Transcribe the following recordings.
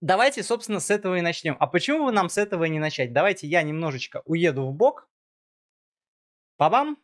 Давайте, собственно, с этого и начнем. А почему бы нам с этого не начать? Давайте я немножечко уеду в бок. Пабам.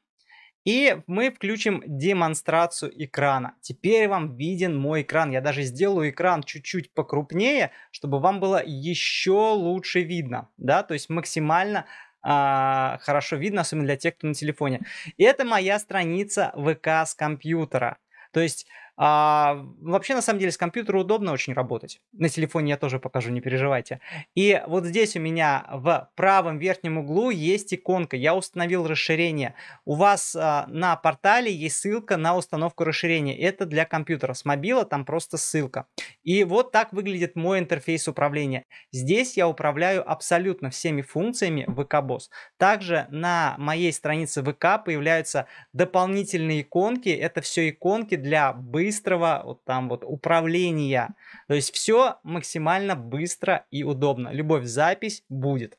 И мы включим демонстрацию экрана. Теперь вам виден мой экран. Я даже сделаю экран чуть-чуть покрупнее, чтобы вам было еще лучше видно. Да, то есть максимально а, хорошо видно, особенно для тех, кто на телефоне. И это моя страница ВК с компьютера. То есть а, вообще, на самом деле, с компьютера удобно очень работать. На телефоне я тоже покажу, не переживайте. И вот здесь у меня в правом верхнем углу есть иконка. Я установил расширение. У вас а, на портале есть ссылка на установку расширения. Это для компьютера. С мобила там просто ссылка. И вот так выглядит мой интерфейс управления. Здесь я управляю абсолютно всеми функциями VKBoss. Также на моей странице VK появляются дополнительные иконки. Это все иконки для быстрого быстрого вот там вот управления. То есть все максимально быстро и удобно. Любовь, запись будет.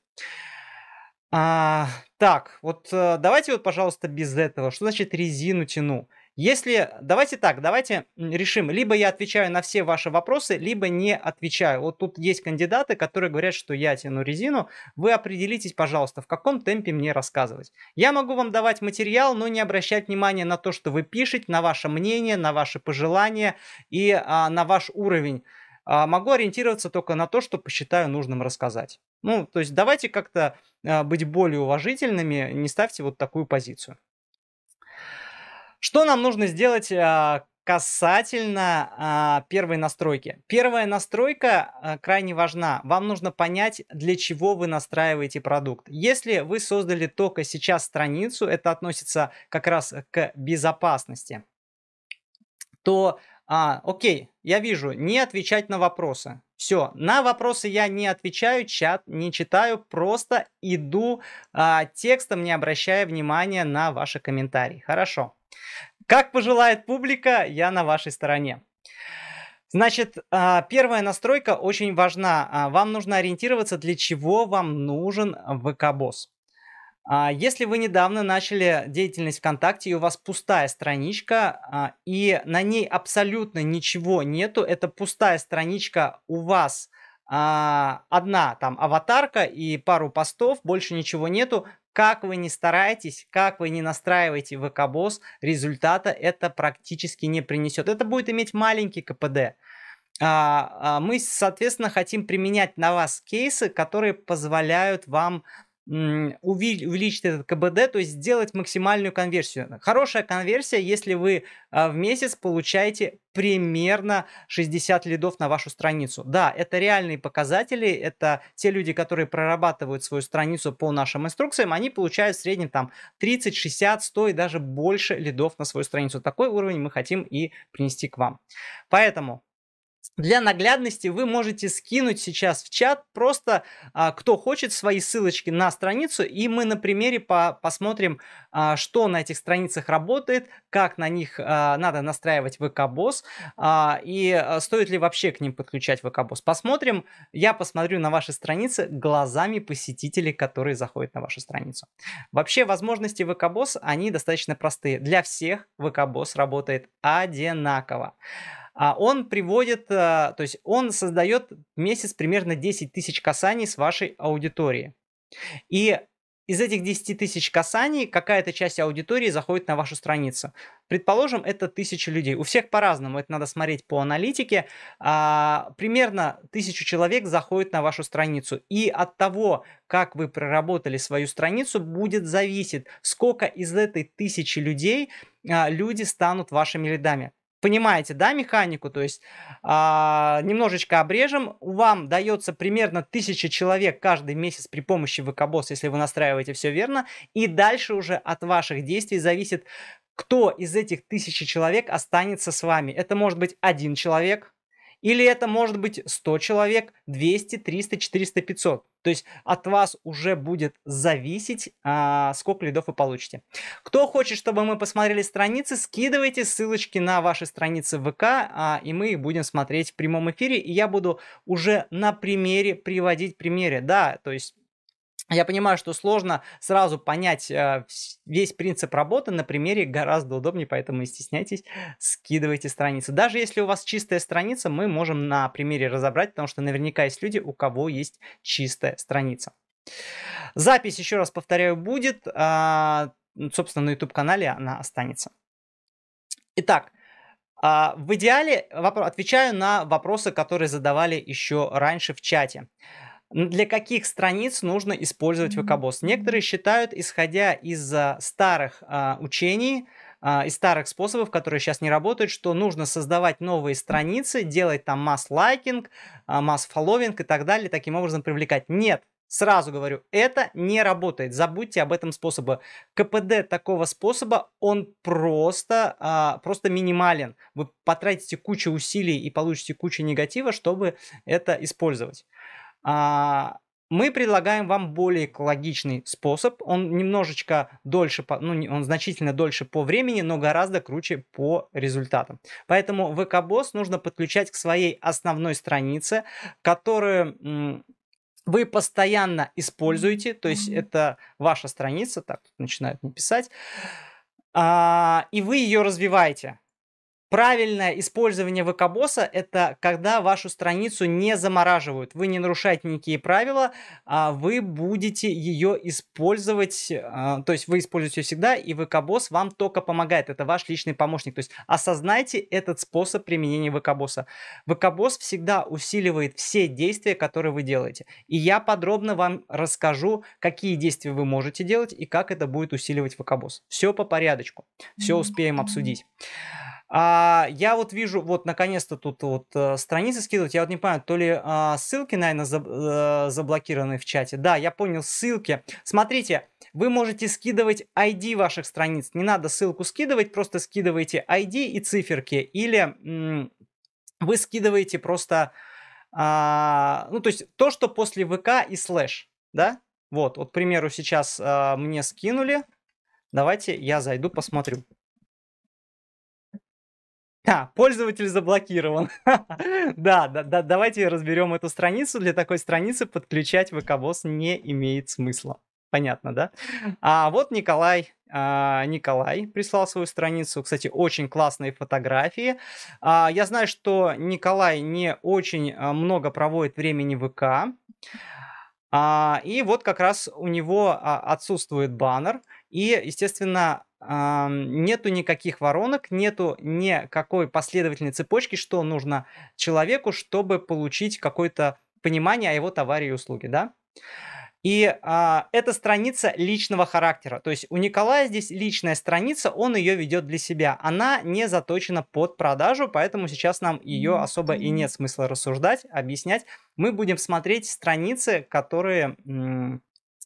А, так, вот э, давайте вот, пожалуйста, без этого. Что значит резину тяну? Если, давайте так, давайте решим, либо я отвечаю на все ваши вопросы, либо не отвечаю. Вот тут есть кандидаты, которые говорят, что я тяну резину. Вы определитесь, пожалуйста, в каком темпе мне рассказывать. Я могу вам давать материал, но не обращать внимания на то, что вы пишете, на ваше мнение, на ваши пожелания и а, на ваш уровень. А, могу ориентироваться только на то, что посчитаю нужным рассказать. Ну, то есть давайте как-то а, быть более уважительными, не ставьте вот такую позицию. Что нам нужно сделать а, касательно а, первой настройки? Первая настройка а, крайне важна. Вам нужно понять, для чего вы настраиваете продукт. Если вы создали только сейчас страницу, это относится как раз к безопасности, то а, окей, я вижу, не отвечать на вопросы. Все, на вопросы я не отвечаю, чат не читаю, просто иду а, текстом, не обращая внимания на ваши комментарии. Хорошо. Как пожелает публика, я на вашей стороне. Значит, а, первая настройка очень важна. А, вам нужно ориентироваться, для чего вам нужен ВК-босс. А, если вы недавно начали деятельность ВКонтакте и у вас пустая страничка, и на ней абсолютно ничего нету, это пустая страничка у вас – одна там аватарка и пару постов, больше ничего нету, как вы не стараетесь, как вы не настраиваете ВК-босс, результата это практически не принесет. Это будет иметь маленький КПД. А, а, мы, соответственно, хотим применять на вас кейсы, которые позволяют вам увеличить этот КБД, то есть сделать максимальную конверсию. Хорошая конверсия, если вы а, в месяц получаете примерно 60 лидов на вашу страницу. Да, это реальные показатели, это те люди, которые прорабатывают свою страницу по нашим инструкциям, они получают в среднем там 30, 60, 100 и даже больше лидов на свою страницу. Такой уровень мы хотим и принести к вам. Поэтому для наглядности вы можете скинуть сейчас в чат просто, а, кто хочет, свои ссылочки на страницу, и мы на примере по посмотрим, а, что на этих страницах работает, как на них а, надо настраивать VK-босс, а, и а, стоит ли вообще к ним подключать VK-босс. Посмотрим, я посмотрю на ваши страницы глазами посетителей, которые заходят на вашу страницу. Вообще, возможности VK-босс, они достаточно простые. Для всех VK-босс работает одинаково. А он приводит, а, то есть он создает в месяц примерно 10 тысяч касаний с вашей аудитории. И из этих 10 тысяч касаний какая-то часть аудитории заходит на вашу страницу. Предположим, это тысяча людей. У всех по-разному, это надо смотреть по аналитике. А, примерно тысячу человек заходит на вашу страницу. И от того, как вы проработали свою страницу, будет зависеть, сколько из этой тысячи людей а, люди станут вашими лидами. Понимаете, да, механику? То есть а, немножечко обрежем. Вам дается примерно 1000 человек каждый месяц при помощи ВКБОС, если вы настраиваете все верно. И дальше уже от ваших действий зависит, кто из этих тысячи человек останется с вами. Это может быть один человек, или это может быть 100 человек, 200, 300, 400, 500. То есть от вас уже будет зависеть, а, сколько лидов вы получите. Кто хочет, чтобы мы посмотрели страницы, скидывайте ссылочки на ваши страницы ВК, а, и мы их будем смотреть в прямом эфире. И я буду уже на примере приводить примеры. Да, то есть я понимаю, что сложно сразу понять э, весь принцип работы на примере, гораздо удобнее, поэтому не стесняйтесь, скидывайте страницы. Даже если у вас чистая страница, мы можем на примере разобрать, потому что наверняка есть люди, у кого есть чистая страница. Запись, еще раз повторяю, будет, а, собственно, на YouTube-канале она останется. Итак, а, в идеале отвечаю на вопросы, которые задавали еще раньше в чате для каких страниц нужно использовать ВКБОС. Некоторые считают, исходя из а, старых а, учений, а, из старых способов, которые сейчас не работают, что нужно создавать новые страницы, делать там масс-лайкинг, а, масс-фолловинг и так далее, таким образом привлекать. Нет, Сразу говорю, это не работает. Забудьте об этом способе. КПД такого способа, он просто, а, просто минимален. Вы потратите кучу усилий и получите кучу негатива, чтобы это использовать. А, мы предлагаем вам более экологичный способ. Он немножечко дольше, ну, он значительно дольше по времени, но гораздо круче по результатам. Поэтому VKBoss нужно подключать к своей основной странице, которую вы постоянно используете, то есть это ваша страница, так начинают написать, а, и вы ее развиваете. Правильное использование векабоса – это когда вашу страницу не замораживают. Вы не нарушаете никакие правила, а вы будете ее использовать, а, то есть вы используете ее всегда, и векабос вам только помогает. Это ваш личный помощник. То есть осознайте этот способ применения векабоса. Векабос всегда усиливает все действия, которые вы делаете. И я подробно вам расскажу, какие действия вы можете делать и как это будет усиливать векабос. Все по порядочку. Все успеем обсудить. А, я вот вижу, вот наконец-то тут вот э, страницы скидывают. Я вот не понимаю, то ли а, ссылки, наверное, заб, а, заблокированы в чате. Да, я понял, ссылки. Смотрите, вы можете скидывать ID ваших страниц. Не надо ссылку скидывать, просто скидывайте ID и циферки. Или м- вы скидываете просто, а, ну то есть то, что после ВК и слэш, да? Вот, вот, к примеру, сейчас а, мне скинули. Давайте я зайду, посмотрю. Да, пользователь заблокирован. да, да, да, давайте разберем эту страницу. Для такой страницы подключать ВКБОС не имеет смысла. Понятно, да? А вот Николай, а, Николай прислал свою страницу. Кстати, очень классные фотографии. А, я знаю, что Николай не очень а, много проводит времени в ВК. А, и вот как раз у него а, отсутствует баннер. И, естественно, нету никаких воронок, нету никакой последовательной цепочки, что нужно человеку, чтобы получить какое-то понимание о его товаре и услуге, да? И а, это страница личного характера. То есть у Николая здесь личная страница, он ее ведет для себя. Она не заточена под продажу, поэтому сейчас нам ее особо и нет смысла рассуждать, объяснять. Мы будем смотреть страницы, которые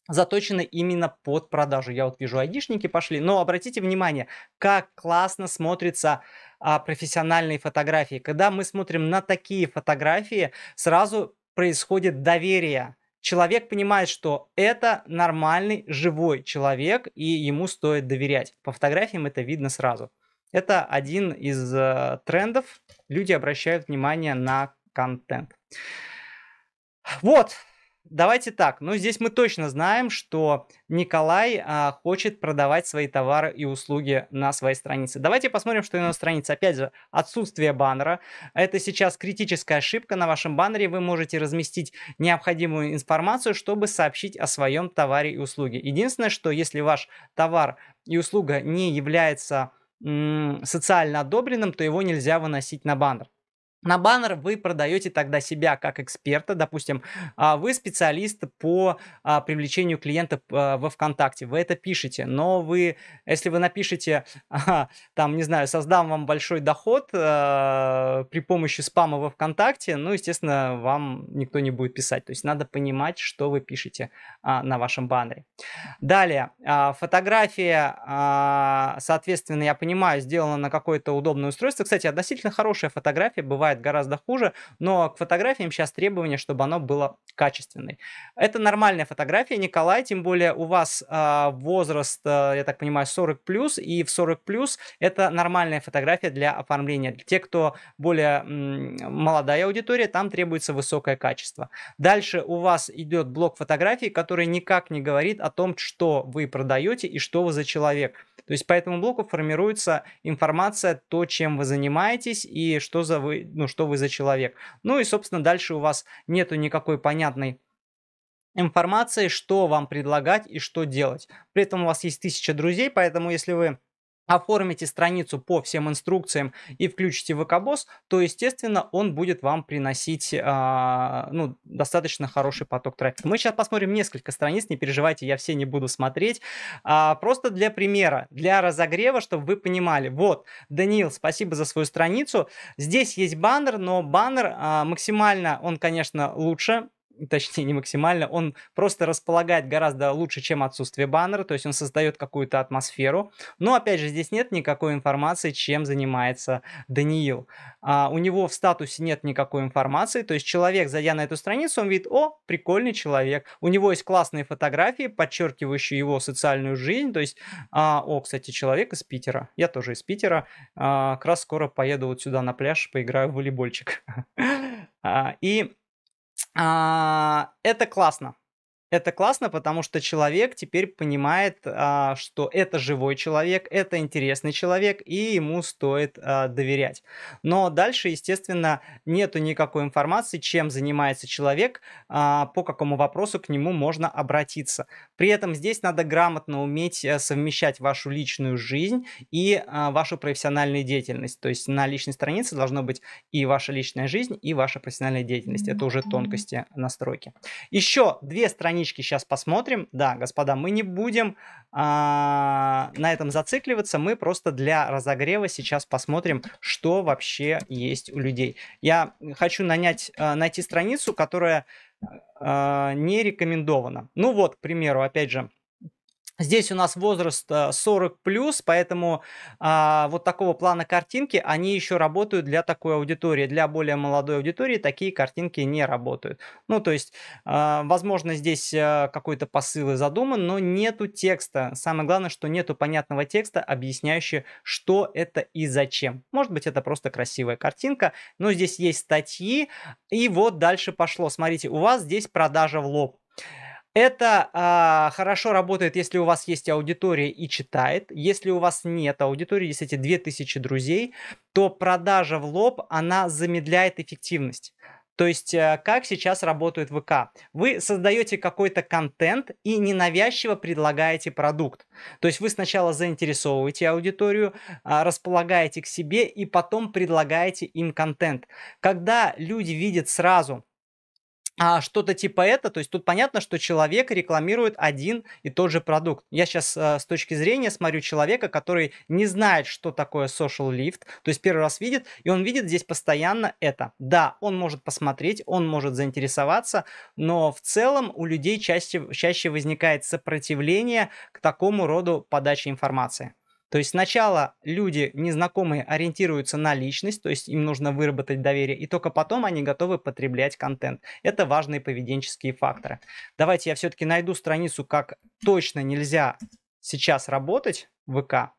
заточены именно под продажу. Я вот вижу, айдишники пошли. Но обратите внимание, как классно смотрится а, профессиональные фотографии. Когда мы смотрим на такие фотографии, сразу происходит доверие. Человек понимает, что это нормальный, живой человек, и ему стоит доверять. По фотографиям это видно сразу. Это один из э, трендов. Люди обращают внимание на контент. Вот, Давайте так, ну здесь мы точно знаем, что Николай а, хочет продавать свои товары и услуги на своей странице. Давайте посмотрим, что на странице. Опять же, отсутствие баннера. Это сейчас критическая ошибка. На вашем баннере вы можете разместить необходимую информацию, чтобы сообщить о своем товаре и услуге. Единственное, что если ваш товар и услуга не является социально одобренным, то его нельзя выносить на баннер. На баннер вы продаете тогда себя как эксперта, допустим, а, вы специалист по а, привлечению клиентов а, во ВКонтакте, вы это пишете, но вы, если вы напишете, там, не знаю, создам вам большой доход при помощи спама во ВКонтакте, ну, естественно, вам никто не будет писать, то есть надо понимать, что вы пишете на вашем баннере. Далее, фотография, соответственно, я понимаю, сделана на какое-то удобное устройство, кстати, относительно хорошая фотография бывает бывает гораздо хуже, но к фотографиям сейчас требование, чтобы оно было качественной. Это нормальная фотография, Николай, тем более у вас э, возраст, э, я так понимаю, 40 плюс, и в 40 плюс это нормальная фотография для оформления. Для тех, кто более м, молодая аудитория, там требуется высокое качество. Дальше у вас идет блок фотографий, который никак не говорит о том, что вы продаете и что вы за человек. То есть по этому блоку формируется информация, то, чем вы занимаетесь и что, за вы, ну, что вы за человек. Ну и, собственно, дальше у вас нету никакой понятной информации, что вам предлагать и что делать. При этом у вас есть тысяча друзей, поэтому если вы оформите страницу по всем инструкциям и включите VKBoss, то, естественно, он будет вам приносить э, ну, достаточно хороший поток трафика. Мы сейчас посмотрим несколько страниц, не переживайте, я все не буду смотреть. А, просто для примера, для разогрева, чтобы вы понимали. Вот, Даниил, спасибо за свою страницу. Здесь есть баннер, но баннер а, максимально, он, конечно, лучше точнее не максимально, он просто располагает гораздо лучше, чем отсутствие баннера, то есть он создает какую-то атмосферу. Но опять же, здесь нет никакой информации, чем занимается Даниил. А, у него в статусе нет никакой информации, то есть человек, зайдя на эту страницу, он видит, о, прикольный человек. У него есть классные фотографии, подчеркивающие его социальную жизнь, то есть, а, о, кстати, человек из Питера, я тоже из Питера, а, как раз скоро поеду вот сюда на пляж, поиграю в волейбольчик. А, и а, это классно. Это классно, потому что человек теперь понимает, а, что это живой человек, это интересный человек, и ему стоит а, доверять. Но дальше, естественно, нету никакой информации, чем занимается человек, а, по какому вопросу к нему можно обратиться. При этом здесь надо грамотно уметь э, совмещать вашу личную жизнь и вашу профессиональную деятельность. То есть на личной странице должно быть и ваша личная жизнь, и ваша профессиональная деятельность. Это уже тонкости настройки. Еще две страницы страничке сейчас посмотрим. Да, господа, мы не будем а, на этом зацикливаться, мы просто для разогрева сейчас посмотрим, что вообще есть у людей. Я хочу нанять, а, найти страницу, которая а, не рекомендована. Ну вот, к примеру, опять же, Здесь у нас возраст 40 э, плюс, поэтому а, вот такого плана картинки они еще работают для такой аудитории. Для более молодой аудитории такие картинки не работают. Ну, то есть, а, возможно, здесь э, какой-то посыл и задуман, но нету текста. Самое главное, что нету понятного текста, объясняющего, что это и зачем. Может быть, это просто красивая картинка, но здесь есть статьи. И вот дальше пошло. Смотрите, у вас здесь продажа в лоб это а, хорошо работает, если у вас есть аудитория и читает. Если у вас нет аудитории, если эти 2000 друзей, то продажа в лоб, она замедляет эффективность. То есть, э, как сейчас работает ВК? Вы создаете какой-то контент и ненавязчиво предлагаете продукт. То есть, вы сначала заинтересовываете аудиторию, а, располагаете к себе и потом предлагаете им контент. Когда люди видят сразу – а, что-то типа это, то есть тут понятно, что человек рекламирует один и тот же продукт. Я сейчас а, э, с точки зрения смотрю человека, который не знает, что такое social lift, то есть первый раз видит, и он видит здесь постоянно это. Да, он может посмотреть, он может заинтересоваться, но в целом у людей чаще, чаще возникает сопротивление к такому роду подачи информации. То есть сначала люди незнакомые ориентируются на личность, то есть им нужно выработать доверие, и только потом они готовы потреблять контент. Это важные поведенческие факторы. Давайте я все-таки найду страницу, как точно нельзя сейчас работать в ВК.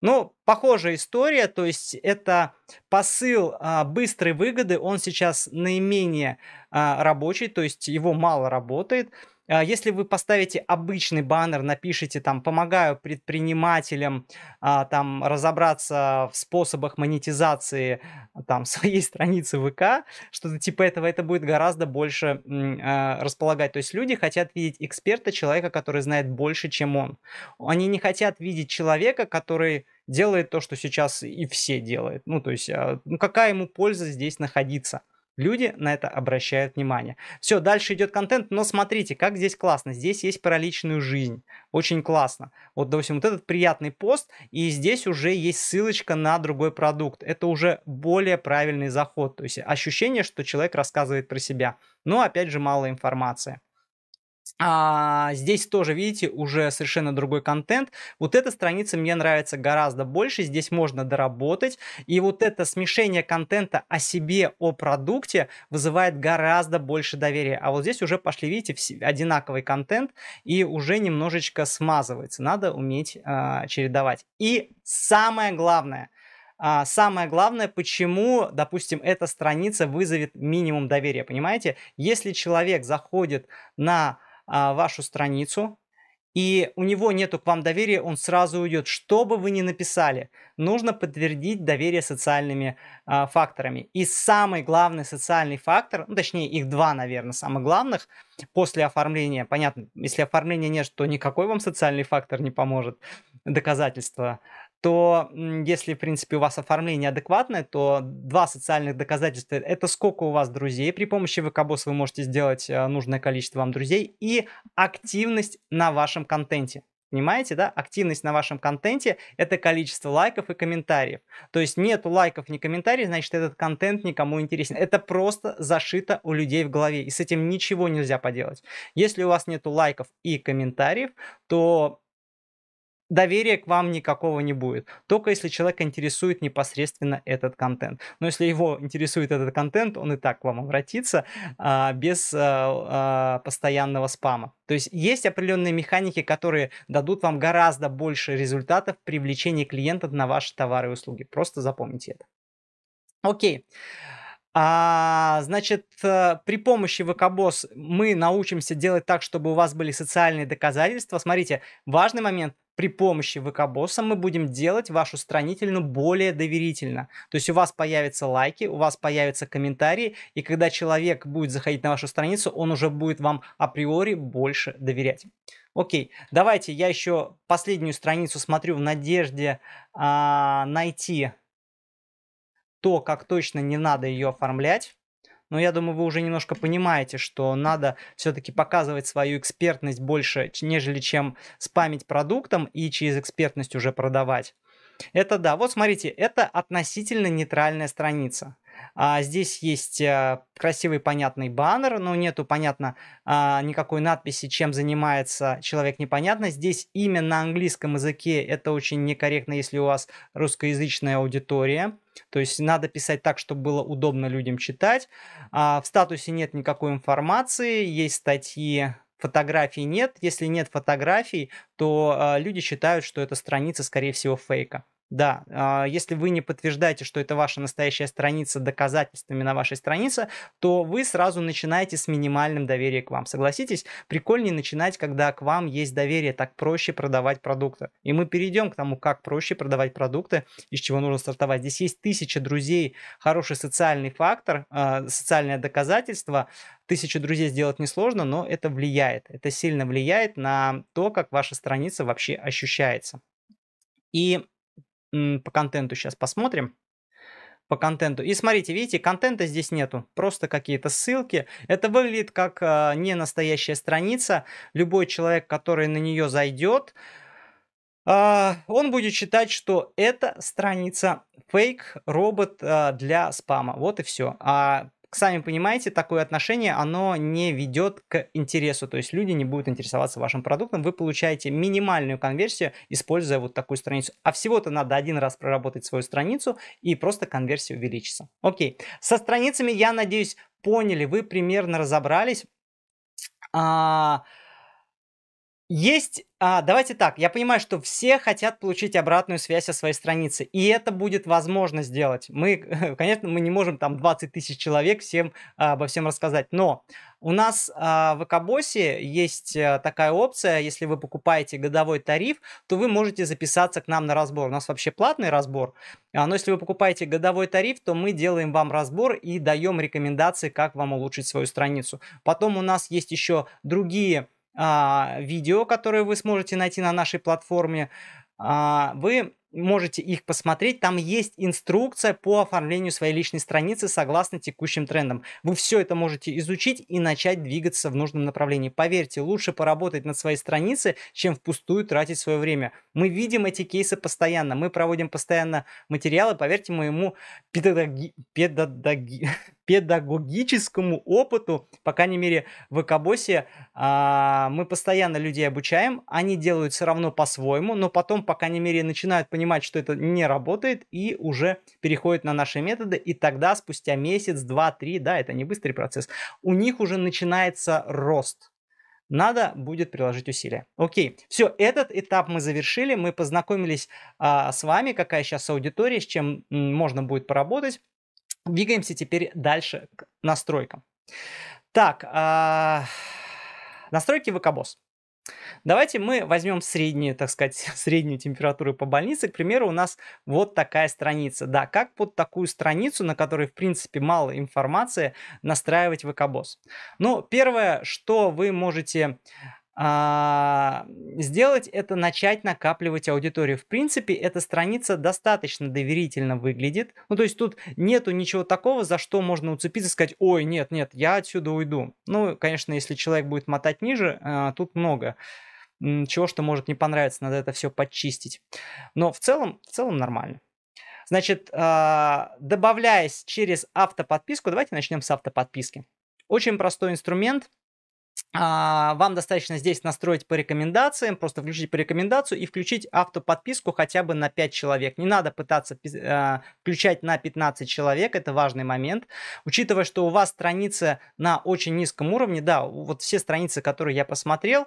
Ну, похожая история, то есть это посыл а, быстрой выгоды, он сейчас наименее а, рабочий, то есть его мало работает. А, если вы поставите обычный баннер, напишите там «Помогаю предпринимателям а, там, разобраться в способах монетизации а, там, своей страницы ВК», что-то типа этого, это будет гораздо больше располагать. То есть люди хотят видеть эксперта, человека, который знает больше, чем он. Они не хотят видеть человека, который делает то, что сейчас и все делают. Ну, то есть, ну, какая ему польза здесь находиться? Люди на это обращают внимание. Все, дальше идет контент, но смотрите, как здесь классно. Здесь есть про личную жизнь. Очень классно. Вот, допустим, вот этот приятный пост, и здесь уже есть ссылочка на другой продукт. Это уже более правильный заход. То есть ощущение, что человек рассказывает про себя. Но, опять же, мало информации. А, здесь тоже, видите, уже совершенно другой контент. Вот эта страница мне нравится гораздо больше, здесь можно доработать. И вот это смешение контента о себе, о продукте вызывает гораздо больше доверия. А вот здесь уже пошли, видите, одинаковый контент и уже немножечко смазывается. Надо уметь а, чередовать. И самое главное – а самое главное, почему, допустим, эта страница вызовет минимум доверия, понимаете? Если человек заходит на а, вашу страницу, и у него нету к вам доверия, он сразу уйдет. Что бы вы ни написали, нужно подтвердить доверие социальными а, факторами. И самый главный социальный фактор, ну, точнее их два, наверное, самых главных, после оформления, понятно, если оформления нет, то никакой вам социальный фактор не поможет, доказательства то если, в принципе, у вас оформление адекватное, то два социальных доказательства – это сколько у вас друзей. При помощи ВКБОС вы можете сделать э, нужное количество вам друзей и активность на вашем контенте. Понимаете, да? Активность на вашем контенте – это количество лайков и комментариев. То есть нету лайков, ни комментариев, значит, этот контент никому интересен. Это просто зашито у людей в голове, и с этим ничего нельзя поделать. Если у вас нету лайков и комментариев, то доверия к вам никакого не будет. Только если человек интересует непосредственно этот контент. Но если его интересует этот контент, он и так к вам обратится а, без а, а, постоянного спама. То есть есть определенные механики, которые дадут вам гораздо больше результатов привлечения клиентов на ваши товары и услуги. Просто запомните это. Окей. А, значит, э, при помощи ВКБОС мы научимся делать так, чтобы у вас были социальные доказательства. Смотрите, важный момент при помощи ВК-босса мы будем делать вашу страничку более доверительно. То есть у вас появятся лайки, у вас появятся комментарии, и когда человек будет заходить на вашу страницу, он уже будет вам априори больше доверять. Окей, давайте я еще последнюю страницу смотрю в надежде а, найти то, как точно не надо ее оформлять но я думаю, вы уже немножко понимаете, что надо все-таки показывать свою экспертность больше, нежели чем спамить продуктом и через экспертность уже продавать. Это да, вот смотрите, это относительно нейтральная страница. А здесь есть э, красивый понятный баннер, но нету, понятно, а, никакой надписи, чем занимается человек непонятно. Здесь имя на английском языке, это очень некорректно, если у вас русскоязычная аудитория. То есть надо писать так, чтобы было удобно людям читать. А, в статусе нет никакой информации, есть статьи фотографий нет. Если нет фотографий, то э, люди считают, что это страница, скорее всего, фейка. Да, а, если вы не подтверждаете, что это ваша настоящая страница доказательствами на вашей странице, то вы сразу начинаете с минимальным доверием к вам. Согласитесь, прикольнее начинать, когда к вам есть доверие, так проще продавать продукты. И мы перейдем к тому, как проще продавать продукты, из чего нужно стартовать. Здесь есть тысяча друзей, хороший социальный фактор, а, социальное доказательство, тысячу друзей сделать несложно, но это влияет. Это сильно влияет на то, как ваша страница вообще ощущается. И по контенту сейчас посмотрим. По контенту. И смотрите, видите, контента здесь нету. Просто какие-то ссылки. Это выглядит как э, не настоящая страница. Любой человек, который на нее зайдет, э, а, он будет считать, что это страница фейк, робот э, для спама. Вот и все. А сами понимаете, такое отношение, оно не ведет к интересу, то есть люди не будут интересоваться вашим продуктом, вы получаете минимальную конверсию, используя вот такую страницу. А всего-то надо один раз проработать свою страницу, и просто конверсия увеличится. Окей, со страницами, я надеюсь, поняли, вы примерно разобрались. А, есть, а, давайте так, я понимаю, что все хотят получить обратную связь о своей странице, и это будет возможно сделать. Мы, конечно, мы не можем там 20 тысяч человек всем а, обо всем рассказать, но у нас а, в Экобосе есть э, такая опция, если вы покупаете годовой тариф, то вы можете записаться к нам на разбор. У нас вообще платный разбор, а, но если вы покупаете годовой тариф, то мы делаем вам разбор и даем рекомендации, как вам улучшить свою страницу. Потом у нас есть еще другие а, видео, которые вы сможете найти на нашей платформе. А, вы можете их посмотреть. Там есть инструкция по оформлению своей личной страницы согласно текущим трендам. Вы все это можете изучить и начать двигаться в нужном направлении. Поверьте, лучше поработать над своей страницей, чем впустую тратить свое время. Мы видим эти кейсы постоянно. Мы проводим постоянно материалы. Поверьте моему педагоги... педагоги... педагогическому опыту, по крайней мере, в Экобосе а, мы постоянно людей обучаем, они делают все равно по-своему, но потом, по крайней мере, начинают понимать, что это не работает и уже переходят на наши методы, и тогда спустя месяц, два, три, да, это не быстрый процесс, у них уже начинается рост. Надо будет приложить усилия. Окей, все, этот этап мы завершили, мы познакомились а, с вами, какая сейчас аудитория, с чем можно будет поработать. Двигаемся теперь дальше к настройкам. Так, а, настройки ВКБОС. Давайте мы возьмем среднюю, так сказать, среднюю температуру по больнице. К примеру, у нас вот такая страница. Да, как под такую страницу, на которой, в принципе, мало информации, настраивать ВКБОС? Ну, первое, что вы можете а, сделать это начать накапливать аудиторию. В принципе, эта страница достаточно доверительно выглядит. Ну, то есть тут нету ничего такого, за что можно уцепиться и сказать, ой, нет, нет, я отсюда уйду. Ну, конечно, если человек будет мотать ниже, а, тут много чего, что может не понравиться, надо это все подчистить. Но в целом, в целом нормально. Значит, а, добавляясь через автоподписку, давайте начнем с автоподписки. Очень простой инструмент – а, вам достаточно здесь настроить по рекомендациям, просто включить по рекомендацию и включить автоподписку хотя бы на 5 человек. Не надо пытаться а, включать на 15 человек, это важный момент. Учитывая, что у вас страница на очень низком уровне, да, вот все страницы, которые я посмотрел,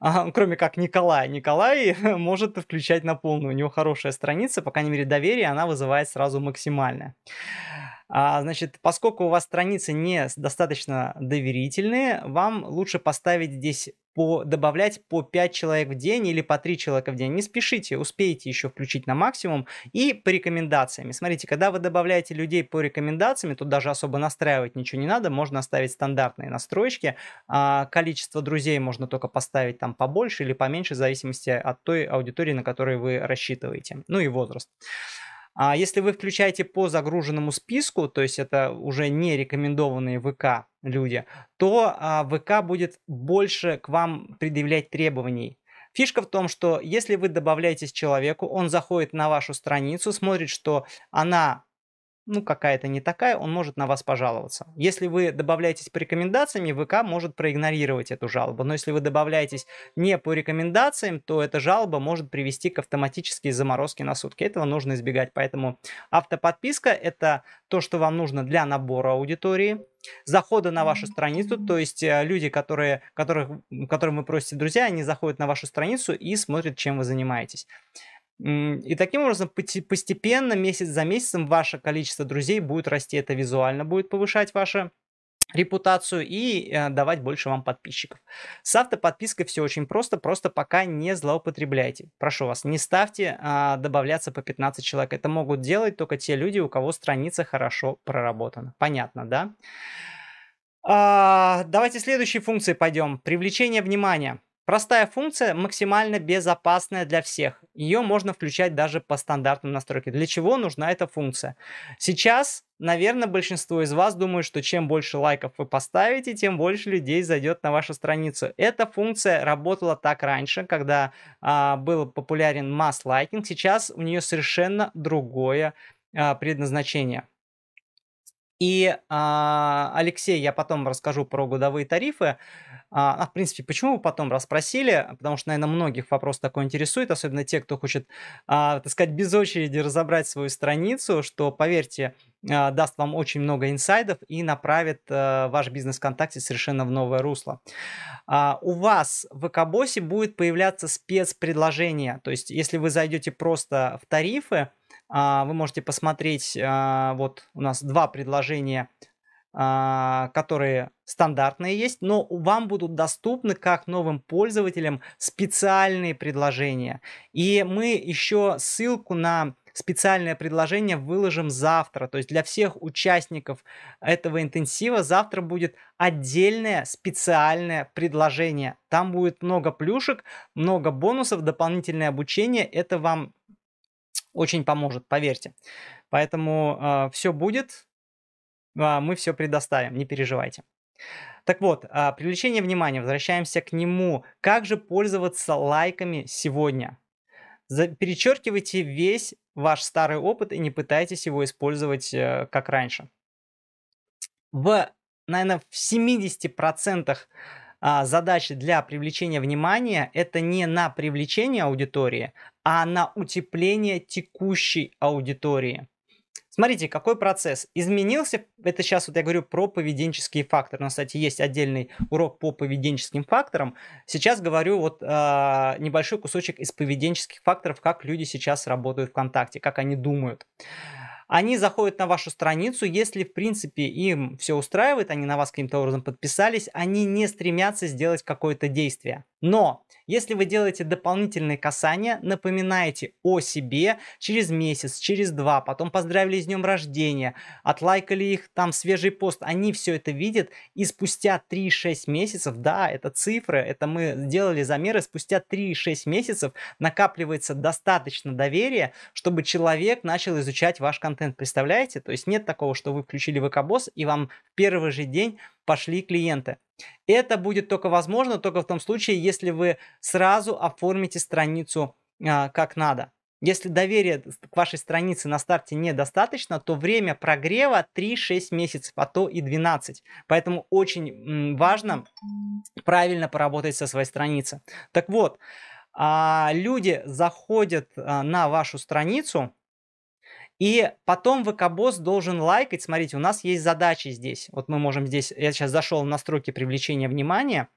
а, кроме как Николая, Николай может включать на полную, у него хорошая страница, по крайней мере доверие она вызывает сразу максимальное. А, значит, поскольку у вас страницы не достаточно доверительные, вам лучше поставить здесь по, добавлять по 5 человек в день или по 3 человека в день. Не спешите, успейте еще включить на максимум. И по рекомендациям. Смотрите, когда вы добавляете людей по рекомендациям, тут даже особо настраивать ничего не надо, можно оставить стандартные настройки. А количество друзей можно только поставить там побольше или поменьше, в зависимости от той аудитории, на которую вы рассчитываете. Ну и возраст. А если вы включаете по загруженному списку, то есть это уже не рекомендованные ВК люди, то а, ВК будет больше к вам предъявлять требований. Фишка в том, что если вы добавляетесь человеку, он заходит на вашу страницу, смотрит, что она ну, какая-то не такая, он может на вас пожаловаться. Если вы добавляетесь по рекомендациям, ВК может проигнорировать эту жалобу. Но если вы добавляетесь не по рекомендациям, то эта жалоба может привести к автоматической заморозке на сутки. Этого нужно избегать. Поэтому автоподписка – это то, что вам нужно для набора аудитории, захода на вашу страницу, то есть э, люди, которые, которых, которым вы просите друзья, они заходят на вашу страницу и смотрят, чем вы занимаетесь. И таким образом постепенно, месяц за месяцем, ваше количество друзей будет расти. Это визуально будет повышать ваше репутацию и э, давать больше вам подписчиков. С автоподпиской все очень просто, просто пока не злоупотребляйте. Прошу вас, не ставьте э, добавляться по 15 человек. Это могут делать только те люди, у кого страница хорошо проработана. Понятно, да? А, давайте следующие функции пойдем. Привлечение внимания. Простая функция, максимально безопасная для всех. Ее можно включать даже по стандартным настройке. Для чего нужна эта функция? Сейчас, наверное, большинство из вас думают, что чем больше лайков вы поставите, тем больше людей зайдет на вашу страницу. Эта функция работала так раньше, когда а, был популярен масс-лайкинг. Сейчас у нее совершенно другое а, предназначение. И, а, Алексей, я потом расскажу про годовые тарифы. А, а, в принципе, почему вы потом расспросили? Потому что, наверное, многих вопрос такой интересует, особенно те, кто хочет, а, так сказать, без очереди разобрать свою страницу, что, поверьте, а, даст вам очень много инсайдов и направит а, ваш бизнес ВКонтакте совершенно в новое русло. А, у вас в Экобосе будет появляться спецпредложение. То есть, если вы зайдете просто в тарифы, а, вы можете посмотреть, а, вот у нас два предложения а, которые стандартные есть, но вам будут доступны как новым пользователям специальные предложения. И мы еще ссылку на специальное предложение выложим завтра. То есть для всех участников этого интенсива завтра будет отдельное специальное предложение. Там будет много плюшек, много бонусов, дополнительное обучение. Это вам очень поможет, поверьте. Поэтому э, а, все будет. Ну, а мы все предоставим, не переживайте. Так вот, а, привлечение внимания, возвращаемся к нему. Как же пользоваться лайками сегодня? Перечеркивайте весь ваш старый опыт и не пытайтесь его использовать э, как раньше. В, наверное, в 70% а, задачи для привлечения внимания это не на привлечение аудитории, а на утепление текущей аудитории. Смотрите, какой процесс. Изменился, это сейчас вот я говорю про поведенческие факторы. У нас, кстати, есть отдельный урок по поведенческим факторам. Сейчас говорю вот э, небольшой кусочек из поведенческих факторов, как люди сейчас работают ВКонтакте, как они думают. Они заходят на вашу страницу, если, в принципе, им все устраивает, они на вас каким-то образом подписались, они не стремятся сделать какое-то действие. Но если вы делаете дополнительные касания, напоминаете о себе через месяц, через два, потом поздравили с днем рождения, отлайкали их там свежий пост, они все это видят, и спустя 3-6 месяцев, да, это цифры, это мы делали замеры, спустя 3-6 месяцев накапливается достаточно доверия, чтобы человек начал изучать ваш контент контент, представляете? То есть нет такого, что вы включили ВК-босс и вам в первый же день пошли клиенты. Это будет только возможно, только в том случае, если вы сразу оформите страницу а, как надо. Если доверия к вашей странице на старте недостаточно, то время прогрева 3-6 месяцев, а то и 12. Поэтому очень важно правильно поработать со своей страницей. Так вот, а, люди заходят а, на вашу страницу, и потом ВК-босс должен лайкать. Смотрите, у нас есть задачи здесь. Вот мы можем здесь, я сейчас зашел в настройки привлечения внимания,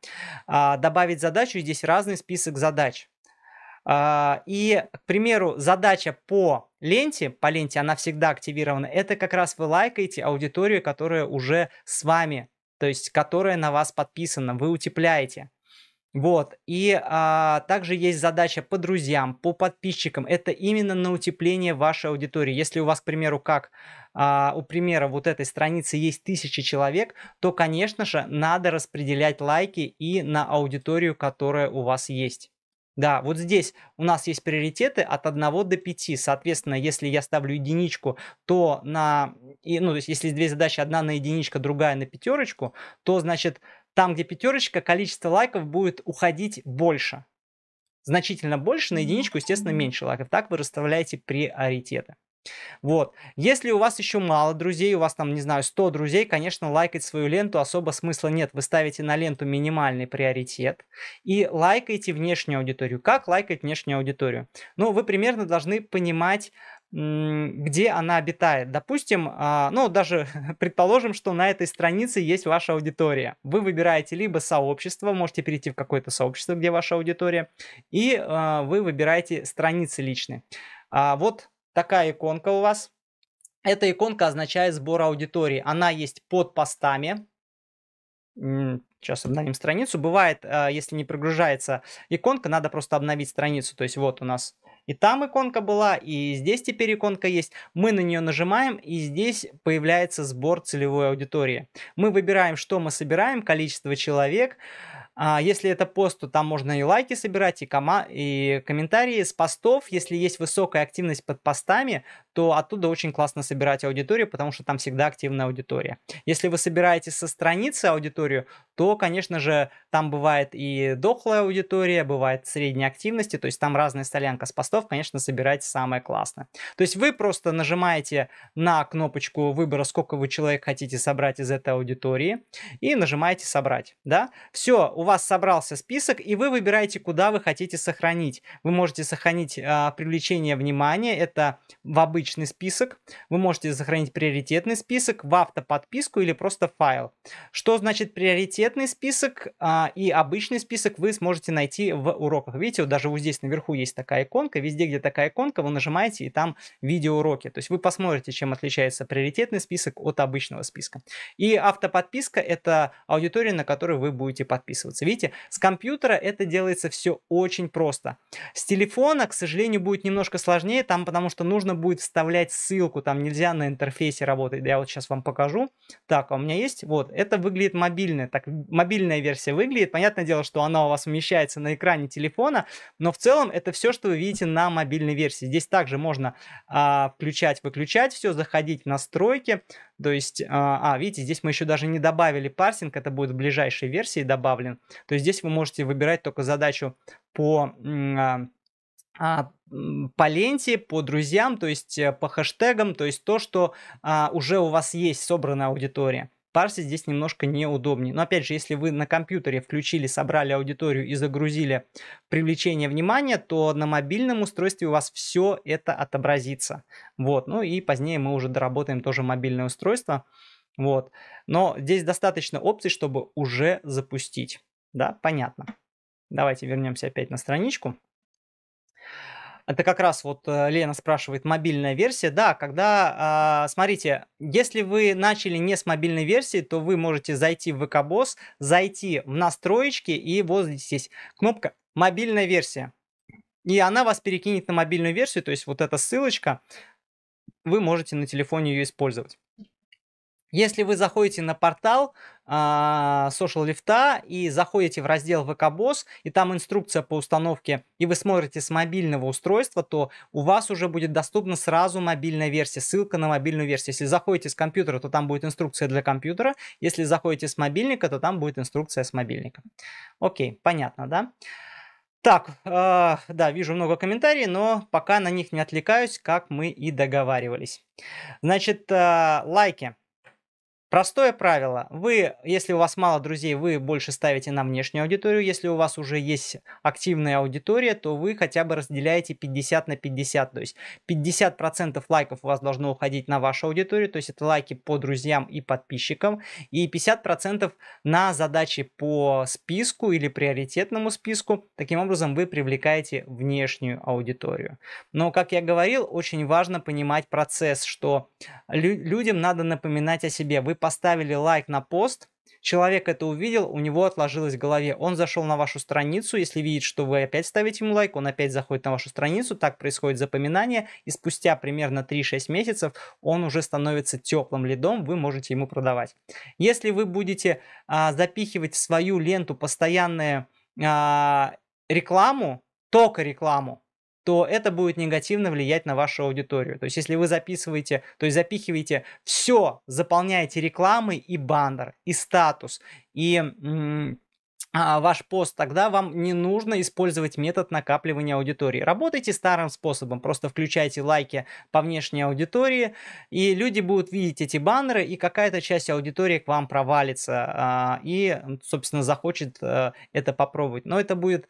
а, добавить задачу, здесь разный список задач. А, и, к примеру, задача по ленте, по ленте она всегда активирована, это как раз вы лайкаете аудиторию, которая уже с вами, то есть которая на вас подписана, вы утепляете. Вот, и а, также есть задача по друзьям, по подписчикам, это именно на утепление вашей аудитории. Если у вас, к примеру, как а, у примера вот этой страницы есть тысячи человек, то, конечно же, надо распределять лайки и на аудиторию, которая у вас есть. Да, вот здесь у нас есть приоритеты от 1 до 5. Соответственно, если я ставлю единичку, то на... Ну, то есть, если две задачи, одна на единичка, другая на пятерочку, то, значит, там, где пятерочка, количество лайков будет уходить больше. Значительно больше, на единичку, естественно, меньше лайков. Так вы расставляете приоритеты. Вот. Если у вас еще мало друзей, у вас там, не знаю, 100 друзей, конечно, лайкать свою ленту особо смысла нет. Вы ставите на ленту минимальный приоритет и лайкаете внешнюю аудиторию. Как лайкать внешнюю аудиторию? Ну, вы примерно должны понимать, где она обитает. Допустим, а, ну даже предположим, что на этой странице есть ваша аудитория. Вы выбираете либо сообщество, можете перейти в какое-то сообщество, где ваша аудитория, и а, вы выбираете страницы личные. А, вот такая иконка у вас. Эта иконка означает сбор аудитории. Она есть под постами. Сейчас обновим страницу. Бывает, а, если не прогружается иконка, надо просто обновить страницу. То есть вот у нас и там иконка была, и здесь теперь иконка есть. Мы на нее нажимаем, и здесь появляется сбор целевой аудитории. Мы выбираем, что мы собираем, количество человек. А, если это пост, то там можно и лайки собирать, и, кома и комментарии с постов. Если есть высокая активность под постами, то оттуда очень классно собирать аудиторию, потому что там всегда активная аудитория. Если вы собираете со страницы аудиторию, то, конечно же, там бывает и дохлая аудитория, бывает средняя активности, то есть там разная столянка. с постов, конечно, собирайте самое классное. То есть вы просто нажимаете на кнопочку выбора, сколько вы человек хотите собрать из этой аудитории, и нажимаете «Собрать». Да? Все, у вас собрался список, и вы выбираете, куда вы хотите сохранить. Вы можете сохранить э, привлечение внимания, это в обычном личный список. Вы можете сохранить приоритетный список в автоподписку или просто файл. Что значит приоритетный список а, и обычный список вы сможете найти в уроках. Видите, вот даже вот здесь наверху есть такая иконка. Везде, где такая иконка, вы нажимаете и там видеоуроки. То есть вы посмотрите, чем отличается приоритетный список от обычного списка. И автоподписка – это аудитория, на которую вы будете подписываться. Видите, с компьютера это делается все очень просто. С телефона, к сожалению, будет немножко сложнее, там потому что нужно будет вставить вставлять ссылку, там нельзя на интерфейсе работать. Я вот сейчас вам покажу. Так, а у меня есть, вот, это выглядит мобильная, так, мобильная версия выглядит. Понятное дело, что она у вас вмещается на экране телефона, но в целом это все, что вы видите на мобильной версии. Здесь также можно а, включать, выключать все, заходить в настройки, то есть, а, а, видите, здесь мы еще даже не добавили парсинг, это будет в ближайшей версии добавлен. То есть здесь вы можете выбирать только задачу по... А, а, по ленте, по друзьям, то есть э, по хэштегам, то есть то, что а, уже у вас есть собранная аудитория. Парсить здесь немножко неудобнее. Но опять же, если вы на компьютере включили, собрали аудиторию и загрузили привлечение внимания, то на мобильном устройстве у вас все это отобразится. Вот, ну и позднее мы уже доработаем тоже мобильное устройство. Вот, но здесь достаточно опций, чтобы уже запустить. Да, понятно. Давайте вернемся опять на страничку. Это как раз вот э, Лена спрашивает, мобильная версия. Да, когда, а, смотрите, если вы начали не с мобильной версии, то вы можете зайти в VKBoss, зайти в настроечки и вот здесь кнопка «Мобильная версия». И она вас перекинет на мобильную версию, то есть вот эта ссылочка, вы можете на телефоне ее использовать. Если вы заходите на портал, а, social лифта и заходите в раздел VK Boss, и там инструкция по установке, и вы смотрите с мобильного устройства, то у вас уже будет доступна сразу мобильная версия, ссылка на мобильную версию. Если заходите с компьютера, то там будет инструкция для компьютера. Если заходите с мобильника, то там будет инструкция с мобильника. Окей, понятно, да? Так, э, да, вижу много комментариев, но пока на них не отвлекаюсь, как мы и договаривались. Значит, э, лайки. Простое правило. Вы, если у вас мало друзей, вы больше ставите на внешнюю аудиторию. Если у вас уже есть активная аудитория, то вы хотя бы разделяете 50 на 50. То есть 50% лайков у вас должно уходить на вашу аудиторию. То есть это лайки по друзьям и подписчикам. И 50% на задачи по списку или приоритетному списку. Таким образом вы привлекаете внешнюю аудиторию. Но, как я говорил, очень важно понимать процесс, что лю людям надо напоминать о себе. Вы поставили лайк на пост, Человек это увидел, у него отложилось в голове. Он зашел на вашу страницу, если видит, что вы опять ставите ему лайк, он опять заходит на вашу страницу, так происходит запоминание, и спустя примерно 3-6 месяцев он уже становится теплым лидом, вы можете ему продавать. Если вы будете а, запихивать в свою ленту постоянную а, рекламу, только рекламу, то это будет негативно влиять на вашу аудиторию. То есть, если вы записываете, то есть запихиваете все, заполняете рекламы и баннер, и статус, и а, ваш пост, тогда вам не нужно использовать метод накапливания аудитории. Работайте старым способом, просто включайте лайки по внешней аудитории, и люди будут видеть эти баннеры, и какая-то часть аудитории к вам провалится, а, и, собственно, захочет э, это попробовать. Но это будет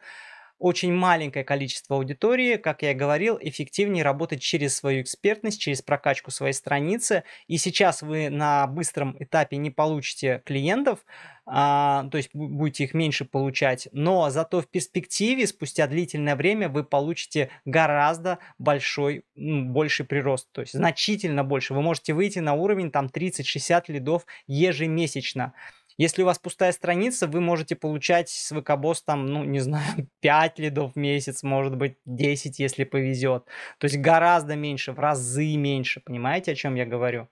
очень маленькое количество аудитории, как я и говорил, эффективнее работать через свою экспертность, через прокачку своей страницы. И сейчас вы на быстром этапе не получите клиентов, а, то есть будете их меньше получать, но зато в перспективе спустя длительное время вы получите гораздо большой, больший прирост, то есть значительно больше. Вы можете выйти на уровень там 30-60 лидов ежемесячно. Если у вас пустая страница, вы можете получать с ВКБОС там, ну, не знаю, 5 лидов в месяц, может быть, 10, если повезет. То есть гораздо меньше, в разы меньше. Понимаете, о чем я говорю?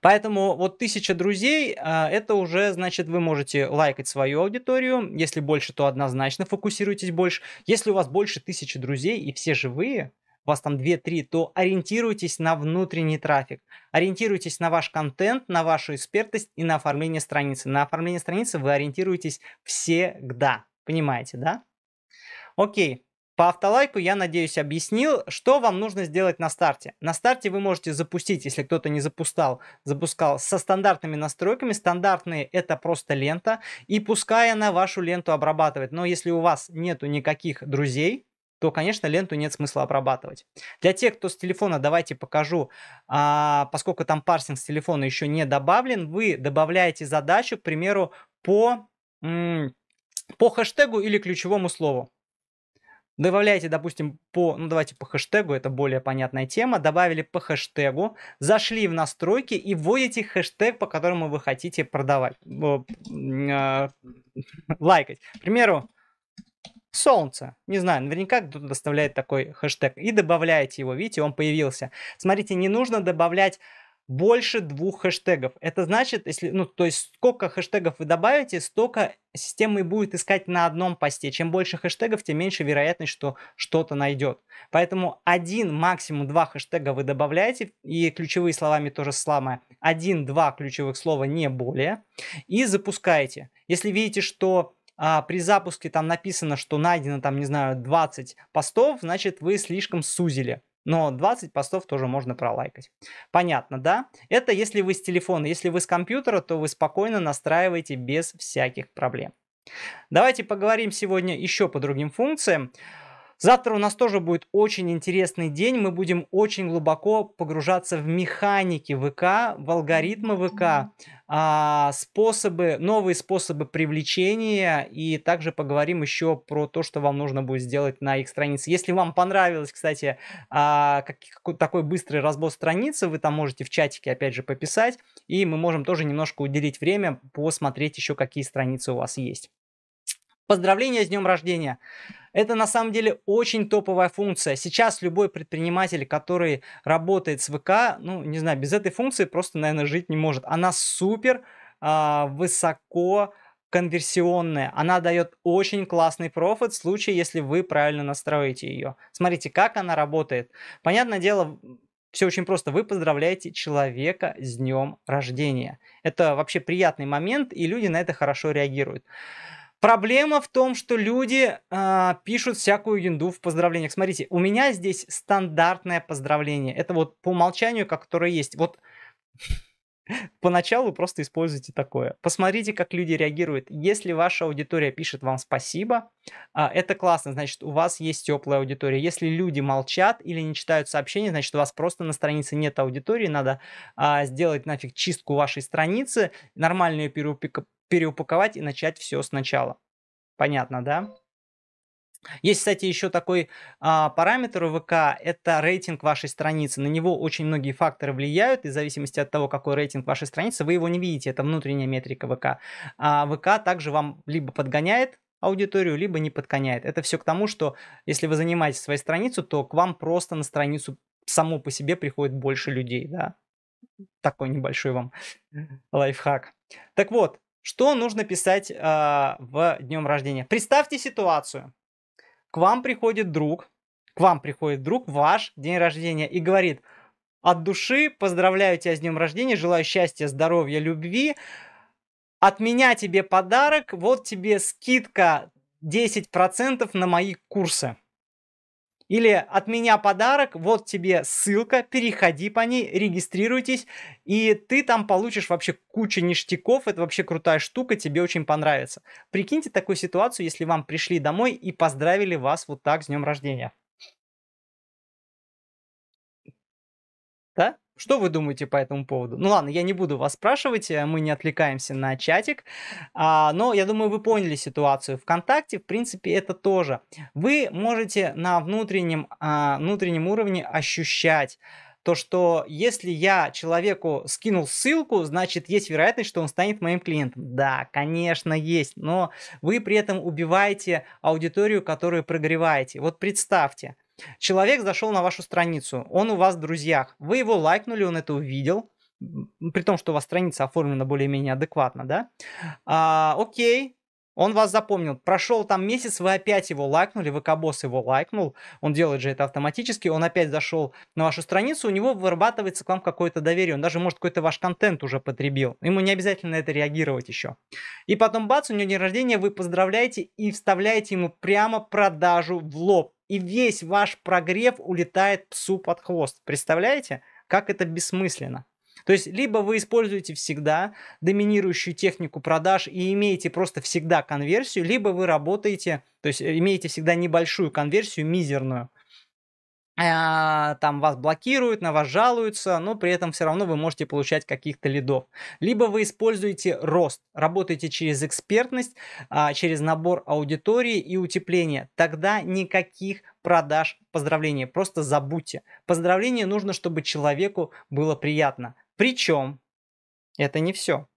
Поэтому вот тысяча друзей, а, это уже, значит, вы можете лайкать свою аудиторию. Если больше, то однозначно фокусируйтесь больше. Если у вас больше тысячи друзей и все живые, у вас там 2-3, то ориентируйтесь на внутренний трафик. Ориентируйтесь на ваш контент, на вашу экспертность и на оформление страницы. На оформление страницы вы ориентируетесь всегда. Понимаете, да? Окей. По автолайку, я надеюсь, объяснил, что вам нужно сделать на старте. На старте вы можете запустить, если кто-то не запускал, запускал со стандартными настройками. Стандартные это просто лента. И пускай она вашу ленту обрабатывает. Но если у вас нету никаких друзей, то, конечно, ленту нет смысла обрабатывать. Для тех, кто с телефона, давайте покажу, а, поскольку там парсинг с телефона еще не добавлен, вы добавляете задачу, к примеру, по, по хэштегу или ключевому слову. Добавляете, допустим, по, ну давайте по хэштегу, это более понятная тема, добавили по хэштегу, зашли в настройки и вводите хэштег, по которому вы хотите продавать, э, э, лайкать. К примеру, солнце. Не знаю, наверняка кто-то доставляет такой хэштег. И добавляете его, видите, он появился. Смотрите, не нужно добавлять больше двух хэштегов. Это значит, если, ну, то есть сколько хэштегов вы добавите, столько система и будет искать на одном посте. Чем больше хэштегов, тем меньше вероятность, что что-то найдет. Поэтому один, максимум два хэштега вы добавляете, и ключевые словами тоже самое. Один-два ключевых слова, не более. И запускаете. Если видите, что а, при запуске там написано, что найдено там, не знаю, 20 постов, значит вы слишком сузили. Но 20 постов тоже можно пролайкать. Понятно, да? Это если вы с телефона. Если вы с компьютера, то вы спокойно настраиваете без всяких проблем. Давайте поговорим сегодня еще по другим функциям. Завтра у нас тоже будет очень интересный день. Мы будем очень глубоко погружаться в механики ВК, в алгоритмы ВК, а, способы, новые способы привлечения. И также поговорим еще про то, что вам нужно будет сделать на их странице. Если вам понравилось, кстати, а, такой быстрый разбор страницы, вы там можете в чатике опять же пописать. И мы можем тоже немножко уделить время, посмотреть еще, какие страницы у вас есть. Поздравления с днем рождения! Это на самом деле очень топовая функция. Сейчас любой предприниматель, который работает с ВК, ну, не знаю, без этой функции просто, наверное, жить не может. Она супер а, высоко конверсионная. Она дает очень классный профит в случае, если вы правильно настроите ее. Смотрите, как она работает. Понятное дело, все очень просто. Вы поздравляете человека с днем рождения. Это вообще приятный момент, и люди на это хорошо реагируют. Проблема в том, что люди э, пишут всякую ерунду в поздравлениях. Смотрите, у меня здесь стандартное поздравление. Это вот по умолчанию, как которое есть. Вот поначалу просто используйте такое. Посмотрите, как люди реагируют. Если ваша аудитория пишет вам спасибо, э, это классно, значит, у вас есть теплая аудитория. Если люди молчат или не читают сообщения, значит, у вас просто на странице нет аудитории, надо э, сделать нафиг чистку вашей страницы, нормальную перепик переупаковать и начать все сначала. Понятно, да? Есть, кстати, еще такой а, параметр у ВК, это рейтинг вашей страницы. На него очень многие факторы влияют, и в зависимости от того, какой рейтинг вашей страницы, вы его не видите, это внутренняя метрика ВК. А ВК также вам либо подгоняет аудиторию, либо не подгоняет. Это все к тому, что если вы занимаете свою страницу, то к вам просто на страницу само по себе приходит больше людей, да. Такой небольшой вам лайфхак. Так вот, что нужно писать э, в днем рождения? Представьте ситуацию. К вам приходит друг, к вам приходит друг в ваш день рождения и говорит, от души поздравляю тебя с днем рождения, желаю счастья, здоровья, любви. От меня тебе подарок, вот тебе скидка 10% на мои курсы. Или от меня подарок, вот тебе ссылка, переходи по ней, регистрируйтесь, и ты там получишь вообще кучу ништяков, это вообще крутая штука, тебе очень понравится. Прикиньте такую ситуацию, если вам пришли домой и поздравили вас вот так с днем рождения. Да? Что вы думаете по этому поводу? Ну ладно, я не буду вас спрашивать, э, мы не отвлекаемся на чатик, а, но я думаю, вы поняли ситуацию. ВКонтакте, в принципе, это тоже. Вы можете на внутреннем, а, внутреннем уровне ощущать, то что если я человеку скинул ссылку, значит есть вероятность, что он станет моим клиентом. Да, конечно, есть, но вы при этом убиваете аудиторию, которую прогреваете. Вот представьте, Человек зашел на вашу страницу, он у вас в друзьях, вы его лайкнули, он это увидел, при том, что у вас страница оформлена более-менее адекватно, да? А, окей, он вас запомнил. Прошел там месяц, вы опять его лайкнули, ВК-босс его лайкнул. Он делает же это автоматически. Он опять зашел на вашу страницу, у него вырабатывается к вам какое-то доверие. Он даже, может, какой-то ваш контент уже потребил. Ему не обязательно на это реагировать еще. И потом, бац, у него день рождения, вы поздравляете и вставляете ему прямо продажу в лоб и весь ваш прогрев улетает псу под хвост. Представляете, как это бессмысленно? То есть, либо вы используете всегда доминирующую технику продаж и имеете просто всегда конверсию, либо вы работаете, то есть э, имеете всегда небольшую конверсию, мизерную. А, там вас блокируют, на вас жалуются, но при этом все равно вы можете получать каких-то лидов. Либо вы используете рост, работаете через экспертность, а, через набор аудитории и утепление. Тогда никаких продаж поздравления, просто забудьте. Поздравление нужно, чтобы человеку было приятно. Причем это не все.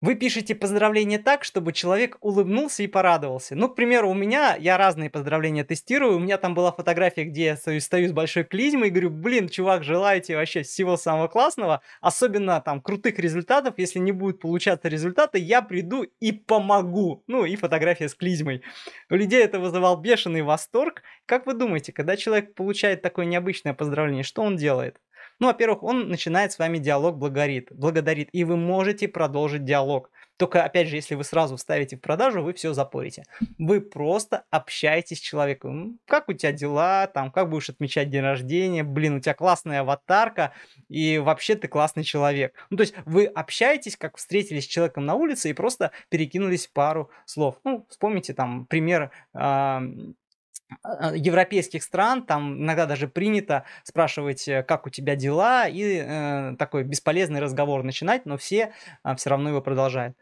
Вы пишете поздравления так, чтобы человек улыбнулся и порадовался. Ну, к примеру, у меня, я разные поздравления тестирую, у меня там была фотография, где я стою, стою с большой клизмой и говорю, блин, чувак, желаю тебе вообще всего самого классного, особенно там крутых результатов, если не будут получаться результаты, я приду и помогу. Ну, и фотография с клизмой. У людей это вызывал бешеный восторг. Как вы думаете, когда человек получает такое необычное поздравление, что он делает? Ну, во-первых, он начинает с вами диалог благодарит, благодарит, и вы можете продолжить диалог. Только, опять же, если вы сразу вставите в продажу, вы все запорите. Вы просто общаетесь с человеком. Как у тебя дела, там, как будешь отмечать день рождения, блин, у тебя классная аватарка, и вообще ты классный человек. Ну, то есть вы общаетесь, как встретились с человеком на улице и просто перекинулись пару слов. Ну, вспомните там пример э, а, европейских стран, там иногда даже принято спрашивать, э, как у тебя дела, и э, такой бесполезный разговор начинать, но все э, а, все равно его продолжают.